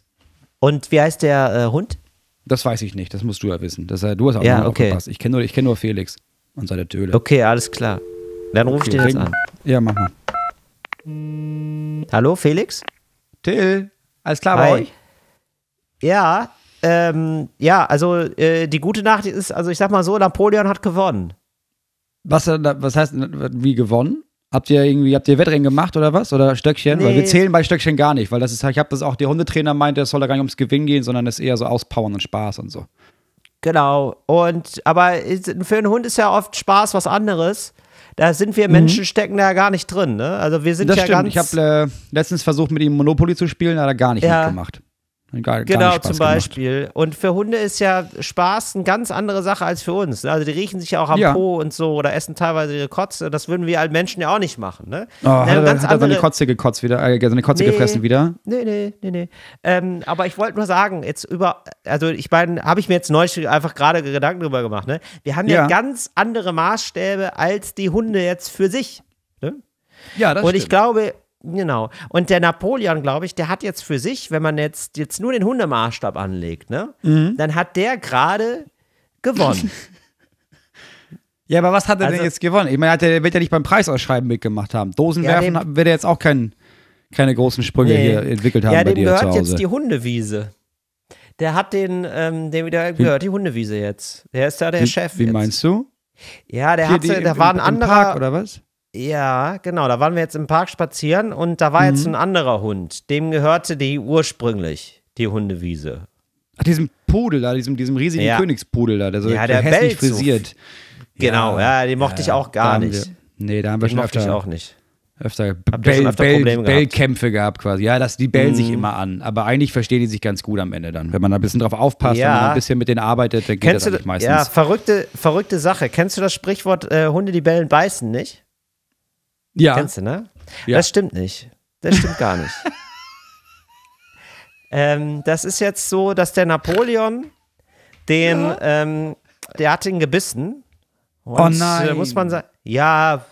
Und wie heißt der äh, Hund? Das weiß ich nicht, das musst du ja wissen. Das, äh, du hast auch ja, okay. aufgepasst. Ich kenne nur, kenn nur Felix und seine Töle. Okay, alles klar. Dann ruf okay, ich den an. Ja, mach mal. Hallo, Felix? Till, alles klar Hi. bei euch?
Ja, ähm, ja, also äh, die gute Nachricht ist, also ich sag mal so, Napoleon hat gewonnen. Was, äh, was heißt, wie
gewonnen? Habt ihr irgendwie, habt ihr Wettrennen gemacht oder was? Oder Stöckchen? Nee. Weil wir zählen bei Stöckchen gar nicht, weil das ist, ich habe das auch, der Hundetrainer meinte, es soll da gar nicht ums Gewinn gehen, sondern es eher so auspowern und Spaß und so.
Genau. Und aber für einen Hund ist ja oft Spaß was anderes. Da sind wir mhm. Menschen mhm. stecken da gar nicht drin. Ne? Also wir sind das ja stimmt. ganz. Ich habe
äh, letztens versucht, mit ihm Monopoly zu spielen, hat er gar nicht ja. mitgemacht. Gar, genau, gar zum
Beispiel. Gemacht. Und für Hunde ist ja Spaß eine ganz andere Sache als für uns. Ne? Also die riechen sich ja auch am ja. Po und so oder essen teilweise ihre Kotze. Das würden wir als Menschen ja auch nicht machen. Ne? Oh, Na, hat, er, hat er seine Kotze
gekotzt wieder, äh, seine Kotze nee, gefressen wieder?
Nee, nee, nee, nee. Ähm, aber ich wollte nur sagen, jetzt über, also ich meine, habe ich mir jetzt neulich einfach gerade Gedanken drüber gemacht. Ne? Wir haben ja. ja ganz andere Maßstäbe als die Hunde jetzt für sich. Ne? Ja, das Und stimmt. ich glaube, Genau. Und der Napoleon, glaube ich, der hat jetzt für sich, wenn man jetzt, jetzt nur den Hundemaßstab anlegt, ne, mhm. dann hat der gerade gewonnen. ja, aber was hat er also, denn jetzt gewonnen? Ich meine, der wird ja nicht beim
Preisausschreiben mitgemacht haben. Dosen ja, werfen wird er jetzt auch kein, keine großen Sprünge nee. hier entwickelt haben ja, bei dir zu Hause. Ja, dem gehört jetzt die
Hundewiese. Der hat den, ähm, dem der gehört die Hundewiese jetzt. Der ist da der wie, Chef.
Wie jetzt. meinst du? Ja, der hat da war ein anderer. Park oder was?
Ja, genau. Da waren wir jetzt im Park spazieren und da war mhm. jetzt ein anderer Hund. Dem gehörte die ursprünglich, die Hundewiese. Ach, diesem Pudel da, diesem, diesem riesigen ja. Königspudel
da, der so ja, der hässlich Belzuf. frisiert. Genau, ja, ja den mochte ja, ich auch gar nicht. Wir, nee, da haben wir den schon mochte öfter, ich auch nicht. Öfter, Bell, Bell, Bellkämpfe gehabt quasi. Ja, das, die bellen mhm. sich immer an. Aber eigentlich verstehen die sich ganz gut am Ende dann. Wenn man da ein bisschen drauf aufpasst, ja. wenn ein bisschen mit denen arbeitet, dann geht Kennst das du, meistens. Ja,
verrückte, verrückte Sache. Kennst du das Sprichwort äh, Hunde, die bellen, beißen, nicht? Ja. Kennst du, ne? Ja. Das stimmt nicht. Das stimmt gar nicht. ähm, das ist jetzt so, dass der Napoleon den, ja. ähm, der hat ihn gebissen. Oh Und, oh nein. muss man sagen, ja,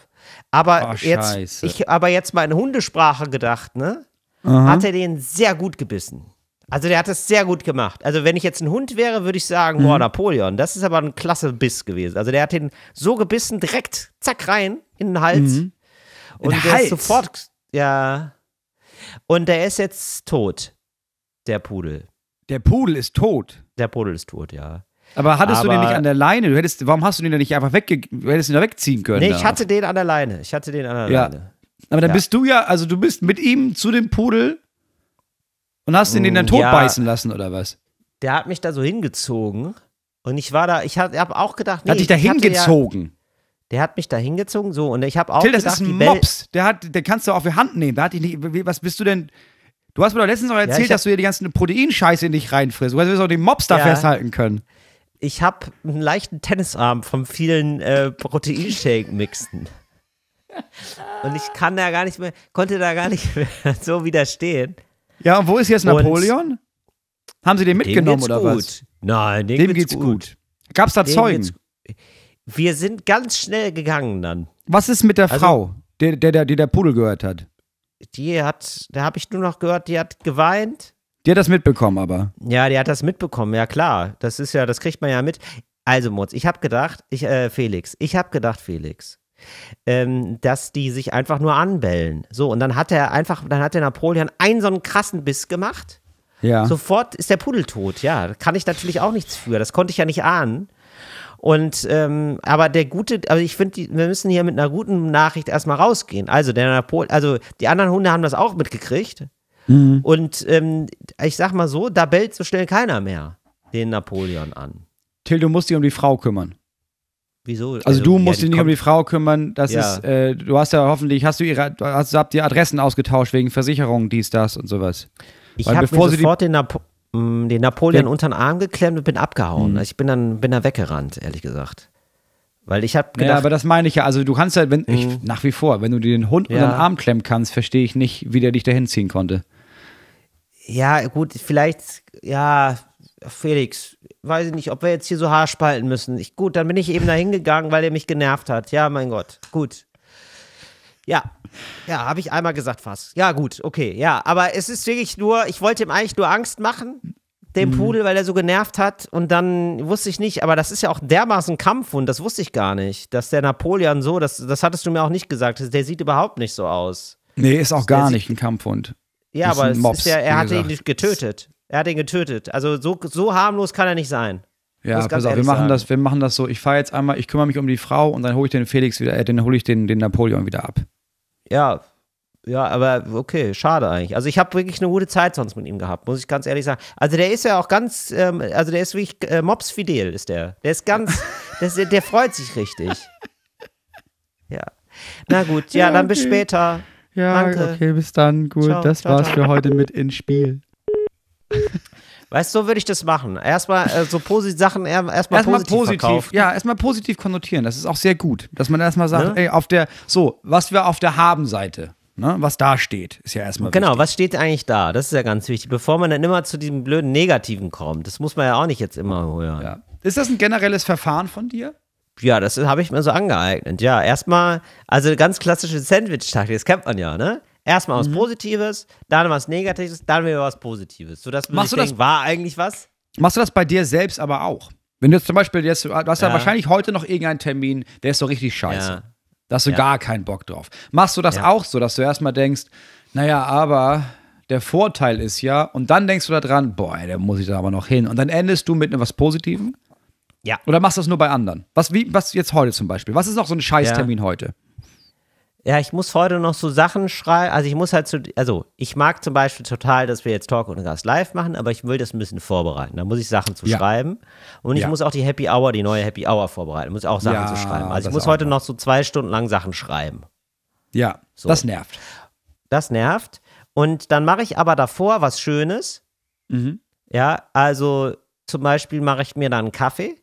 aber, oh, jetzt, ich, aber jetzt mal in Hundesprache gedacht, ne? Aha. Hat er den sehr gut gebissen. Also der hat das sehr gut gemacht. Also wenn ich jetzt ein Hund wäre, würde ich sagen, mhm. boah, Napoleon, das ist aber ein klasse Biss gewesen. Also der hat den so gebissen, direkt, zack, rein, in den Hals. Mhm. Und der ist sofort, ja. Und der ist jetzt tot, der Pudel. Der Pudel ist tot. Der Pudel ist tot, ja. Aber hattest Aber du den nicht an
der Leine? Du hättest, warum hast du den da nicht einfach wegge du hättest ihn da wegziehen können? Nee, ich da. hatte den an der Leine. Ich hatte den an der ja. Leine. Aber dann ja. bist du ja, also du bist mit ihm zu dem Pudel
und hast ihn mm, den dann mm, totbeißen ja. lassen, oder was? Der hat mich da so hingezogen. Und ich war da, ich habe hab auch gedacht, nee, Hat dich da hingezogen? Der hat mich da hingezogen, so. Und ich habe auch. Till, das gedacht, ist ein Mops.
Der, hat, der kannst du auf die Hand nehmen. Der hat dich nicht, was bist du denn? Du hast mir doch letztens auch erzählt, ja, dass du
hier die ganzen Proteinscheiße in dich reinfrisst. Du hättest auch den Mops da ja. festhalten können. Ich habe einen leichten Tennisarm vom vielen äh, Proteinshake-Mixen. und ich kann da gar nicht mehr, konnte da gar nicht mehr so widerstehen. Ja, und wo ist jetzt Napoleon? Und Haben sie den mitgenommen oder gut. was? Nein, dem, dem geht's, geht's gut. gut. Gab's da dem Zeugen? Wir sind ganz schnell gegangen dann. Was
ist mit der also, Frau, der, der, der, die der Pudel gehört hat?
Die hat, da habe ich nur noch gehört, die hat geweint.
Die hat das mitbekommen, aber.
Ja, die hat das mitbekommen, ja klar. Das ist ja, das kriegt man ja mit. Also, Mutz, ich habe gedacht, ich, äh, Felix, ich habe gedacht, Felix, ähm, dass die sich einfach nur anbellen. So, und dann hat er einfach, dann hat der Napoleon einen so einen krassen Biss gemacht. Ja. Sofort ist der Pudel tot, ja. Da Kann ich natürlich auch nichts für. Das konnte ich ja nicht ahnen. Und ähm, aber der gute, also ich finde, wir müssen hier mit einer guten Nachricht erstmal rausgehen. Also der Napol, also die anderen Hunde haben das auch mitgekriegt. Mhm. Und ähm, ich sag mal so, da bellt so schnell keiner mehr den Napoleon an. Till,
du musst dich um die Frau kümmern.
Wieso? Also, also du musst dich nicht um die Frau kümmern. Das ja. ist, äh,
du hast ja hoffentlich, hast du ihre, hast, habt ihr Adressen ausgetauscht wegen Versicherungen, dies, das und sowas.
Ich habe sofort die den Napoleon den Napoleon unter den Arm geklemmt und bin abgehauen. Mhm. Also ich bin dann, bin dann weggerannt, ehrlich gesagt. Weil ich habe gedacht. Ja, aber das meine ich ja. Also du kannst halt, wenn mhm. ich, nach
wie vor, wenn du dir den Hund ja. unter den Arm klemmen kannst, verstehe ich nicht, wie der dich dahin ziehen konnte.
Ja, gut, vielleicht, ja, Felix, weiß ich nicht, ob wir jetzt hier so Haarspalten müssen. Ich, gut, dann bin ich eben da hingegangen, weil er mich genervt hat. Ja, mein Gott, gut. Ja, ja, habe ich einmal gesagt was. Ja, gut, okay, ja. Aber es ist wirklich nur, ich wollte ihm eigentlich nur Angst machen, dem mhm. Pudel, weil er so genervt hat. Und dann wusste ich nicht, aber das ist ja auch dermaßen Kampfhund, das wusste ich gar nicht. Dass der Napoleon so, das, das hattest du mir auch nicht gesagt, der sieht überhaupt nicht so aus. Nee, ist auch gar
der nicht sieht, ein Kampfhund. Ja, ist aber Mops, ja, er hat gesagt.
ihn getötet. Er hat ihn getötet. Also so, so harmlos kann er nicht sein. Ja, pass auf, wir machen, sagen. das,
wir machen das so. Ich fahre jetzt einmal, ich kümmere mich um die Frau und dann hole ich den Felix wieder, äh, den hole ich den, den Napoleon
wieder ab ja, ja, aber okay, schade eigentlich. Also ich habe wirklich eine gute Zeit sonst mit ihm gehabt, muss ich ganz ehrlich sagen. Also der ist ja auch ganz, ähm, also der ist wirklich äh, mobsfidel, ist der. Der ist ganz, das, der freut sich richtig. Ja. Na gut, ja, ja dann bis später. Ja, Danke. okay,
bis dann. Gut, ciao, das ciao, war's ciao. für heute mit ins Spiel.
Weißt du, so würde ich das machen. Erstmal äh, so posit Sachen erstmal erst positiv, positiv
Ja, erstmal positiv konnotieren. Das ist auch sehr gut, dass man erstmal sagt, ne? ey, auf der so, was wir auf der haben-Seite Ne, was da steht, ist ja erstmal Genau,
wichtig. was steht eigentlich da? Das ist ja ganz wichtig, bevor man dann immer zu diesem blöden Negativen kommt. Das muss man ja auch nicht jetzt immer hören. Ja. Ist das ein
generelles Verfahren von dir?
Ja, das habe ich mir so angeeignet. Ja, erstmal, also ganz klassische Sandwich-Taktik, das kennt man ja, ne? Erstmal was mhm. Positives, dann was Negatives, dann wieder was Positives. So dass man Machst du denkt, das, war eigentlich was? Machst du das bei dir selbst aber auch? Wenn du jetzt zum
Beispiel, jetzt, du hast ja. ja wahrscheinlich heute noch irgendeinen Termin, der ist so richtig scheiße. Ja. Da hast du ja. gar keinen Bock drauf. Machst du das ja. auch so, dass du erstmal denkst, naja, aber der Vorteil ist ja, und dann denkst du da dran, boah, der muss ich da aber noch hin. Und dann endest du mit etwas ne, Positivem?
Ja. Oder machst du das nur bei anderen? Was, wie, was jetzt heute zum Beispiel? Was ist noch so ein Scheißtermin ja. heute? ja, ich muss heute noch so Sachen schreiben. Also ich muss halt so, also ich mag zum Beispiel total, dass wir jetzt Talk und Gast live machen, aber ich will das ein bisschen vorbereiten. Da muss ich Sachen zu ja. schreiben. Und ja. ich muss auch die Happy Hour, die neue Happy Hour vorbereiten. Muss auch Sachen ja, zu schreiben. Also ich muss heute noch so zwei Stunden lang Sachen schreiben. Ja, so. das nervt. Das nervt. Und dann mache ich aber davor was Schönes. Mhm. Ja, also zum Beispiel mache ich mir dann einen Kaffee.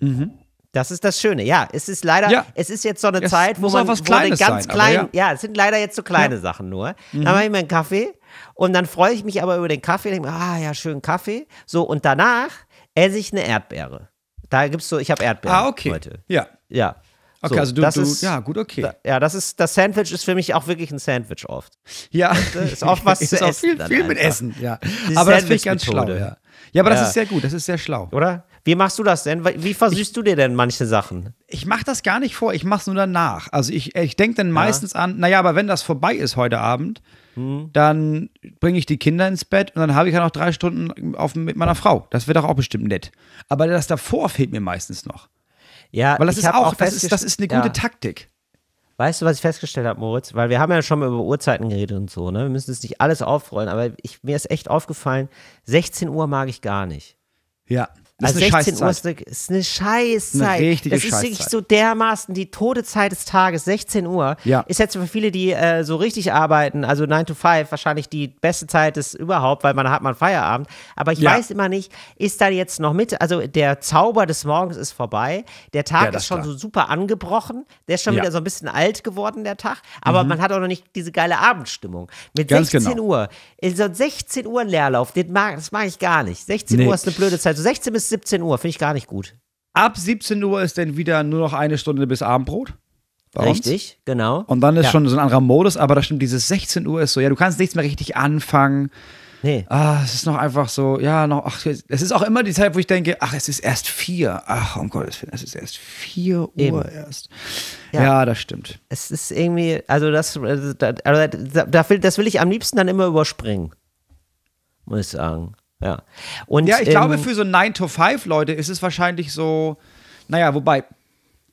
Mhm. Das ist das Schöne. Ja, es ist leider, ja. es ist jetzt so eine es Zeit, wo man was wo Kleines ganz sein, klein, ja. ja. es sind leider jetzt so kleine ja. Sachen nur. Mhm. Dann mache ich mir einen Kaffee und dann freue ich mich aber über den Kaffee. Denke, ah ja, schön Kaffee. So und danach esse ich eine Erdbeere. Da gibt's so, ich habe Erdbeeren ah, okay. heute. Ja, ja. Okay, so, also du, das du, ist, ja, gut, okay. Da, ja, das ist, das Sandwich ist für mich auch wirklich ein Sandwich oft. Ja. das Ist oft was ist zu auch essen. Viel, viel mit Essen, ja. Die Aber das finde ich ganz schlau, ja. Ja, aber ja. das ist sehr gut, das ist sehr schlau. Oder? Wie machst du das denn? Wie versüßt ich, du dir denn manche Sachen?
Ich mache das gar nicht vor, ich mache es nur danach. Also ich, ich denke dann meistens an, naja, aber wenn das vorbei ist heute Abend, hm. dann bringe ich die Kinder ins Bett und dann habe ich ja noch drei Stunden auf, mit meiner Frau. Das wird doch auch bestimmt nett. Aber das davor fehlt mir
meistens noch.
Ja, weil das ist auch, auch das, ist, das ist eine gute ja.
Taktik. Weißt du, was ich festgestellt habe, Moritz? Weil wir haben ja schon mal über Uhrzeiten geredet und so, ne? Wir müssen jetzt nicht alles aufrollen, aber ich, mir ist echt aufgefallen, 16 Uhr mag ich gar nicht. Ja. Das also 16 Uhr ist eine, Scheißzeit. Eine richtige das ist Scheißzeit. wirklich so dermaßen die Todeszeit des Tages. 16 Uhr ja. ist jetzt für viele, die äh, so richtig arbeiten, also 9 to 5, wahrscheinlich die beste Zeit ist überhaupt, weil man hat man Feierabend. Aber ich ja. weiß immer nicht, ist da jetzt noch mit, also der Zauber des Morgens ist vorbei. Der Tag ja, ist schon klar. so super angebrochen. Der ist schon wieder so ein bisschen alt geworden, der Tag. Aber mhm. man hat auch noch nicht diese geile Abendstimmung. Mit Ganz 16 genau. Uhr, so ein 16 Uhr Leerlauf, das mag, das mag ich gar nicht. 16 nee. Uhr ist eine blöde Zeit. So 16 bis bis 17 Uhr, finde ich gar nicht gut. Ab 17 Uhr ist dann wieder nur noch eine Stunde bis Abendbrot. Richtig, genau. Und dann ist ja. schon
so ein anderer Modus, aber das stimmt, dieses 16 Uhr ist so, ja, du kannst nichts mehr richtig anfangen. Nee. Ah, es ist noch einfach so, ja, noch, ach, es ist auch immer die Zeit, wo ich denke, ach, es ist erst vier.
Ach, um Gottes Willen, es ist erst vier Eben. Uhr erst. Ja. ja. das stimmt. Es ist irgendwie, also das, also das, das, will, das will ich am liebsten dann immer überspringen, muss ich sagen. Ja, Und, ja ich ähm, glaube, für
so 9-to-5-Leute ist es wahrscheinlich so, naja, wobei,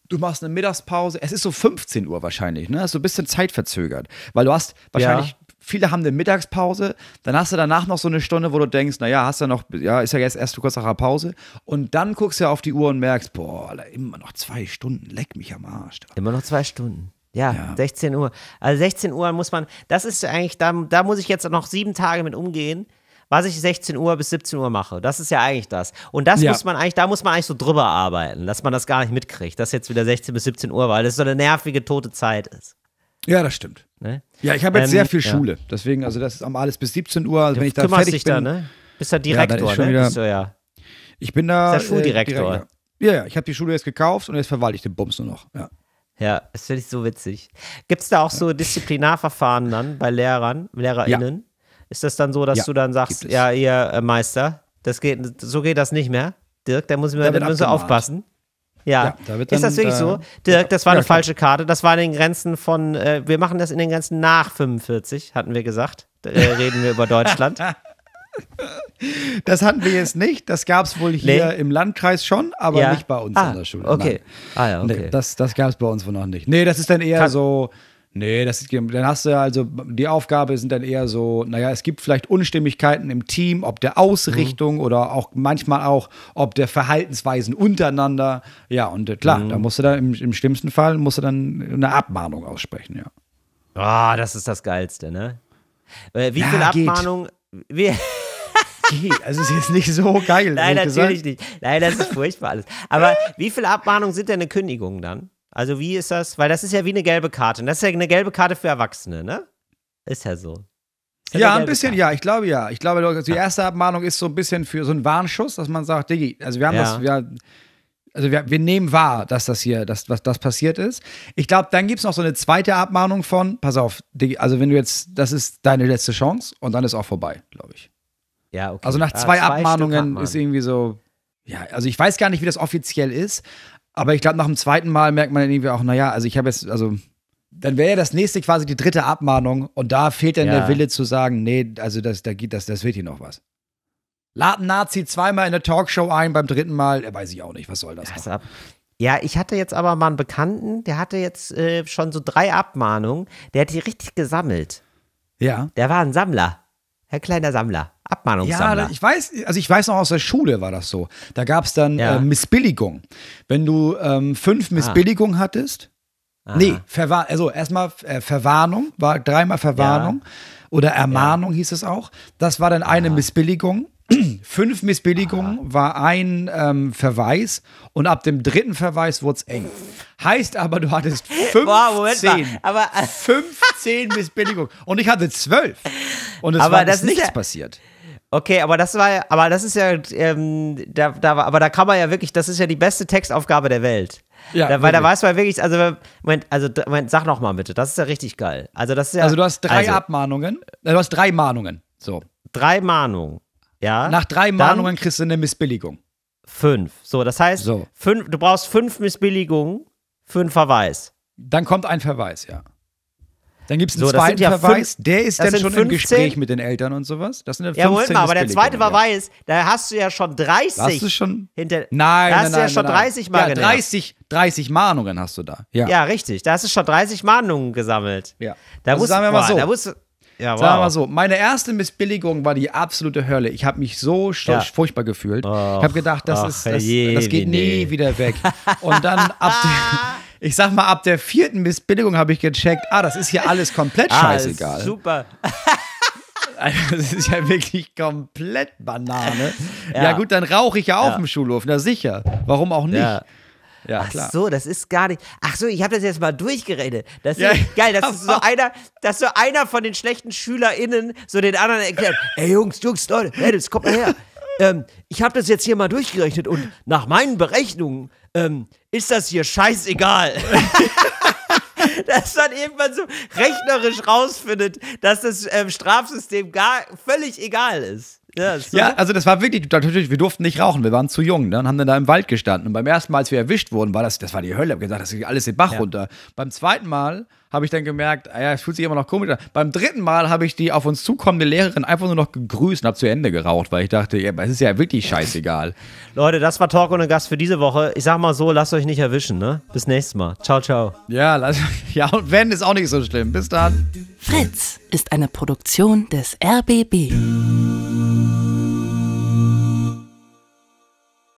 du machst eine Mittagspause, es ist so 15 Uhr wahrscheinlich, ne? So ein bisschen Zeit verzögert. weil du hast wahrscheinlich. Ja. Viele haben eine Mittagspause, dann hast du danach noch so eine Stunde, wo du denkst, naja, hast du noch, ja, ist ja jetzt erst kurz nach der Pause. Und dann guckst du ja auf die Uhr und
merkst, boah, Alter, immer noch zwei Stunden, leck mich am Arsch. Immer noch zwei Stunden. Ja, ja, 16 Uhr. Also 16 Uhr muss man, das ist eigentlich, da, da muss ich jetzt noch sieben Tage mit umgehen, was ich 16 Uhr bis 17 Uhr mache. Das ist ja eigentlich das. Und das ja. muss man eigentlich, da muss man eigentlich so drüber arbeiten, dass man das gar nicht mitkriegt, dass jetzt wieder 16 bis 17 Uhr, weil das so eine nervige, tote Zeit ist.
Ja, das stimmt. Ne? Ja, ich habe jetzt ähm, sehr viel Schule. Ja. Deswegen, also das ist am alles bis 17 Uhr. Also, wenn ich dann fertig dich bin, da, ne? Bist ja Direktor, ja, ne? Wieder, Bist du ja. Ich bin da. Ist äh, der Schuldirektor. Äh,
ja, ja, ich habe die Schule jetzt gekauft und jetzt verwalte ich den Bums nur noch. Ja. Ja, das finde ich so witzig. Gibt es da auch so Disziplinarverfahren dann bei Lehrern, LehrerInnen? Ist das dann so, dass ja, du dann sagst, ja, ihr äh, Meister, das geht, so geht das nicht mehr, Dirk, da muss man, da müssen wir aufpassen. Ja, ja da wird dann, ist das wirklich so? Äh, Dirk, das war eine falsche Karte. Das war in den Grenzen von, äh, wir machen das in den Grenzen nach 45, hatten wir gesagt. Äh, reden wir über Deutschland.
Das hatten wir jetzt nicht. Das gab es wohl hier nee. im Landkreis schon, aber ja. nicht bei uns ah, an der Schule. Okay. Ah, ja, okay. Nee, das das gab es bei uns wohl noch nicht. Nee, das ist dann eher Kann so Nee, das ist, dann hast du ja also, die Aufgabe sind dann eher so, naja, es gibt vielleicht Unstimmigkeiten im Team, ob der Ausrichtung mhm. oder auch manchmal auch, ob der Verhaltensweisen untereinander. Ja,
und äh, klar, mhm. da musst
du dann im, im, schlimmsten Fall, musst du dann eine Abmahnung aussprechen, ja.
Ah, oh, das ist das Geilste, ne? Äh, wie ja, viel Abmahnung? Wie also ist jetzt nicht so geil. Nein, natürlich gesagt. nicht. Nein, das ist furchtbar alles. Aber wie viele Abmahnungen sind denn eine Kündigung dann? Also wie ist das? Weil das ist ja wie eine gelbe Karte. Und das ist ja eine gelbe Karte für Erwachsene, ne? Ist ja so. ja, ein bisschen,
Karte. ja, ich glaube ja. Ich glaube, die erste Abmahnung ist so ein bisschen für so einen Warnschuss, dass man sagt, Diggi, also wir haben ja. das, wir, also wir, wir, nehmen wahr, dass das hier, dass, was das passiert ist. Ich glaube, dann gibt es noch so eine zweite Abmahnung von, pass auf, Diggi, also wenn du jetzt, das ist deine letzte Chance und dann ist auch vorbei, glaube ich.
Ja, okay. Also nach zwei, ah, zwei Abmahnungen ist
irgendwie so, ja, also ich weiß gar nicht, wie das offiziell ist, aber ich glaube, nach dem zweiten Mal merkt man irgendwie auch, naja, also ich habe jetzt, also dann wäre ja das nächste quasi die dritte Abmahnung und da fehlt dann ja. der Wille zu sagen, nee, also das, da geht, das, das wird hier noch was.
Laden Nazi zweimal in eine Talkshow ein, beim dritten Mal, äh, weiß ich auch nicht, was soll das? das ab. Ja, ich hatte jetzt aber mal einen Bekannten, der hatte jetzt äh, schon so drei Abmahnungen, der hat die richtig gesammelt. Ja. Der war ein Sammler. Herr kleiner Sammler, Abmahnungssammler. Ja, ich weiß, also ich weiß noch aus der Schule war das so. Da gab es dann ja. äh, Missbilligung.
Wenn du ähm, fünf Missbilligungen ah. hattest, Aha. nee, Verwar also erstmal äh, Verwarnung, war dreimal Verwarnung ja. oder Ermahnung ja. hieß es auch. Das war dann eine Aha. Missbilligung. Fünf Missbilligungen Aha. war ein ähm, Verweis und ab dem dritten Verweis wurde es eng. Heißt aber, du hattest 15, Boah, aber,
15 Missbilligungen und ich hatte zwölf. Und es aber war das nichts ja, passiert. Okay, aber das war aber das ist ja, ähm, da, da, aber da kann man ja wirklich, das ist ja die beste Textaufgabe der Welt. Ja, da, weil da weiß man wirklich, also, Moment, also Moment, sag nochmal bitte, das ist ja richtig geil. Also das ist ja, Also du hast drei also,
Abmahnungen,
äh, du hast drei Mahnungen. So. Drei Mahnungen. Ja. Nach drei Mahnungen kriegst du eine Missbilligung. Fünf. So, das heißt, so. Fünf, du brauchst fünf Missbilligungen für einen Verweis. Dann kommt ein Verweis, ja. Dann gibt es einen so, zweiten ja Verweis, fünf, der ist dann schon 15. im Gespräch
mit den Eltern und sowas. Das sind ja 15 Ja, Moment mal, aber der zweite
Verweis, ja. da hast du ja schon 30. Hast du schon? Hinter, nein, da hast nein, du ja nein, schon nein. 30 Mal ja, 30, 30 Mahnungen hast du da. Ja. ja. richtig. Da hast du schon 30 Mahnungen
gesammelt.
Ja. Da also musst, sagen wir mal boah, so. Da musst, ja, wow. Sagen wir mal
so, meine erste Missbilligung war die absolute Hölle. Ich habe mich so ja. furchtbar gefühlt. Och, ich habe gedacht, das, och, ist, das, je, das geht nie nee. wieder weg. Und dann ab der, ich sag mal, ab der vierten Missbilligung habe ich gecheckt, ah, das ist hier alles komplett ah, scheißegal. super. Also, das ist ja wirklich komplett Banane. Ja, ja gut, dann rauche ich ja auf ja. dem Schulhof, na sicher. Warum auch nicht? Ja.
Ja, ach klar. so, das ist gar nicht. Ach so, ich habe das jetzt mal durchgerechnet. Das ist ja, geil, dass so einer, dass so einer von den schlechten SchülerInnen so den anderen erklärt: Ey Jungs, Jungs, Leute, Mädels, kommt mal her. Ähm, ich habe das jetzt hier mal durchgerechnet und nach meinen Berechnungen ähm, ist das hier scheißegal. dass man irgendwann so rechnerisch rausfindet, dass das ähm, Strafsystem gar völlig egal ist. Ja, so. ja,
also das war wirklich, natürlich, wir durften nicht rauchen, wir waren zu jung, ne, und haben dann da im Wald gestanden. Und beim ersten Mal, als wir erwischt wurden, war das, das war die Hölle. Ich habe gesagt, das geht alles den Bach ja. runter. Beim zweiten Mal habe ich dann gemerkt, ah ja, es fühlt sich immer noch komisch an. Beim dritten Mal habe ich die auf uns zukommende Lehrerin einfach nur noch gegrüßt und habe zu
Ende geraucht, weil ich dachte, ja, es ist ja wirklich scheißegal. Leute, das war Talk ohne Gast für diese Woche. Ich sag mal so, lasst euch nicht erwischen, ne? Bis nächstes Mal. Ciao, ciao. Ja, lass, ja und wenn, ist auch nicht so schlimm. Bis dann.
Fritz ist eine Produktion des RBB.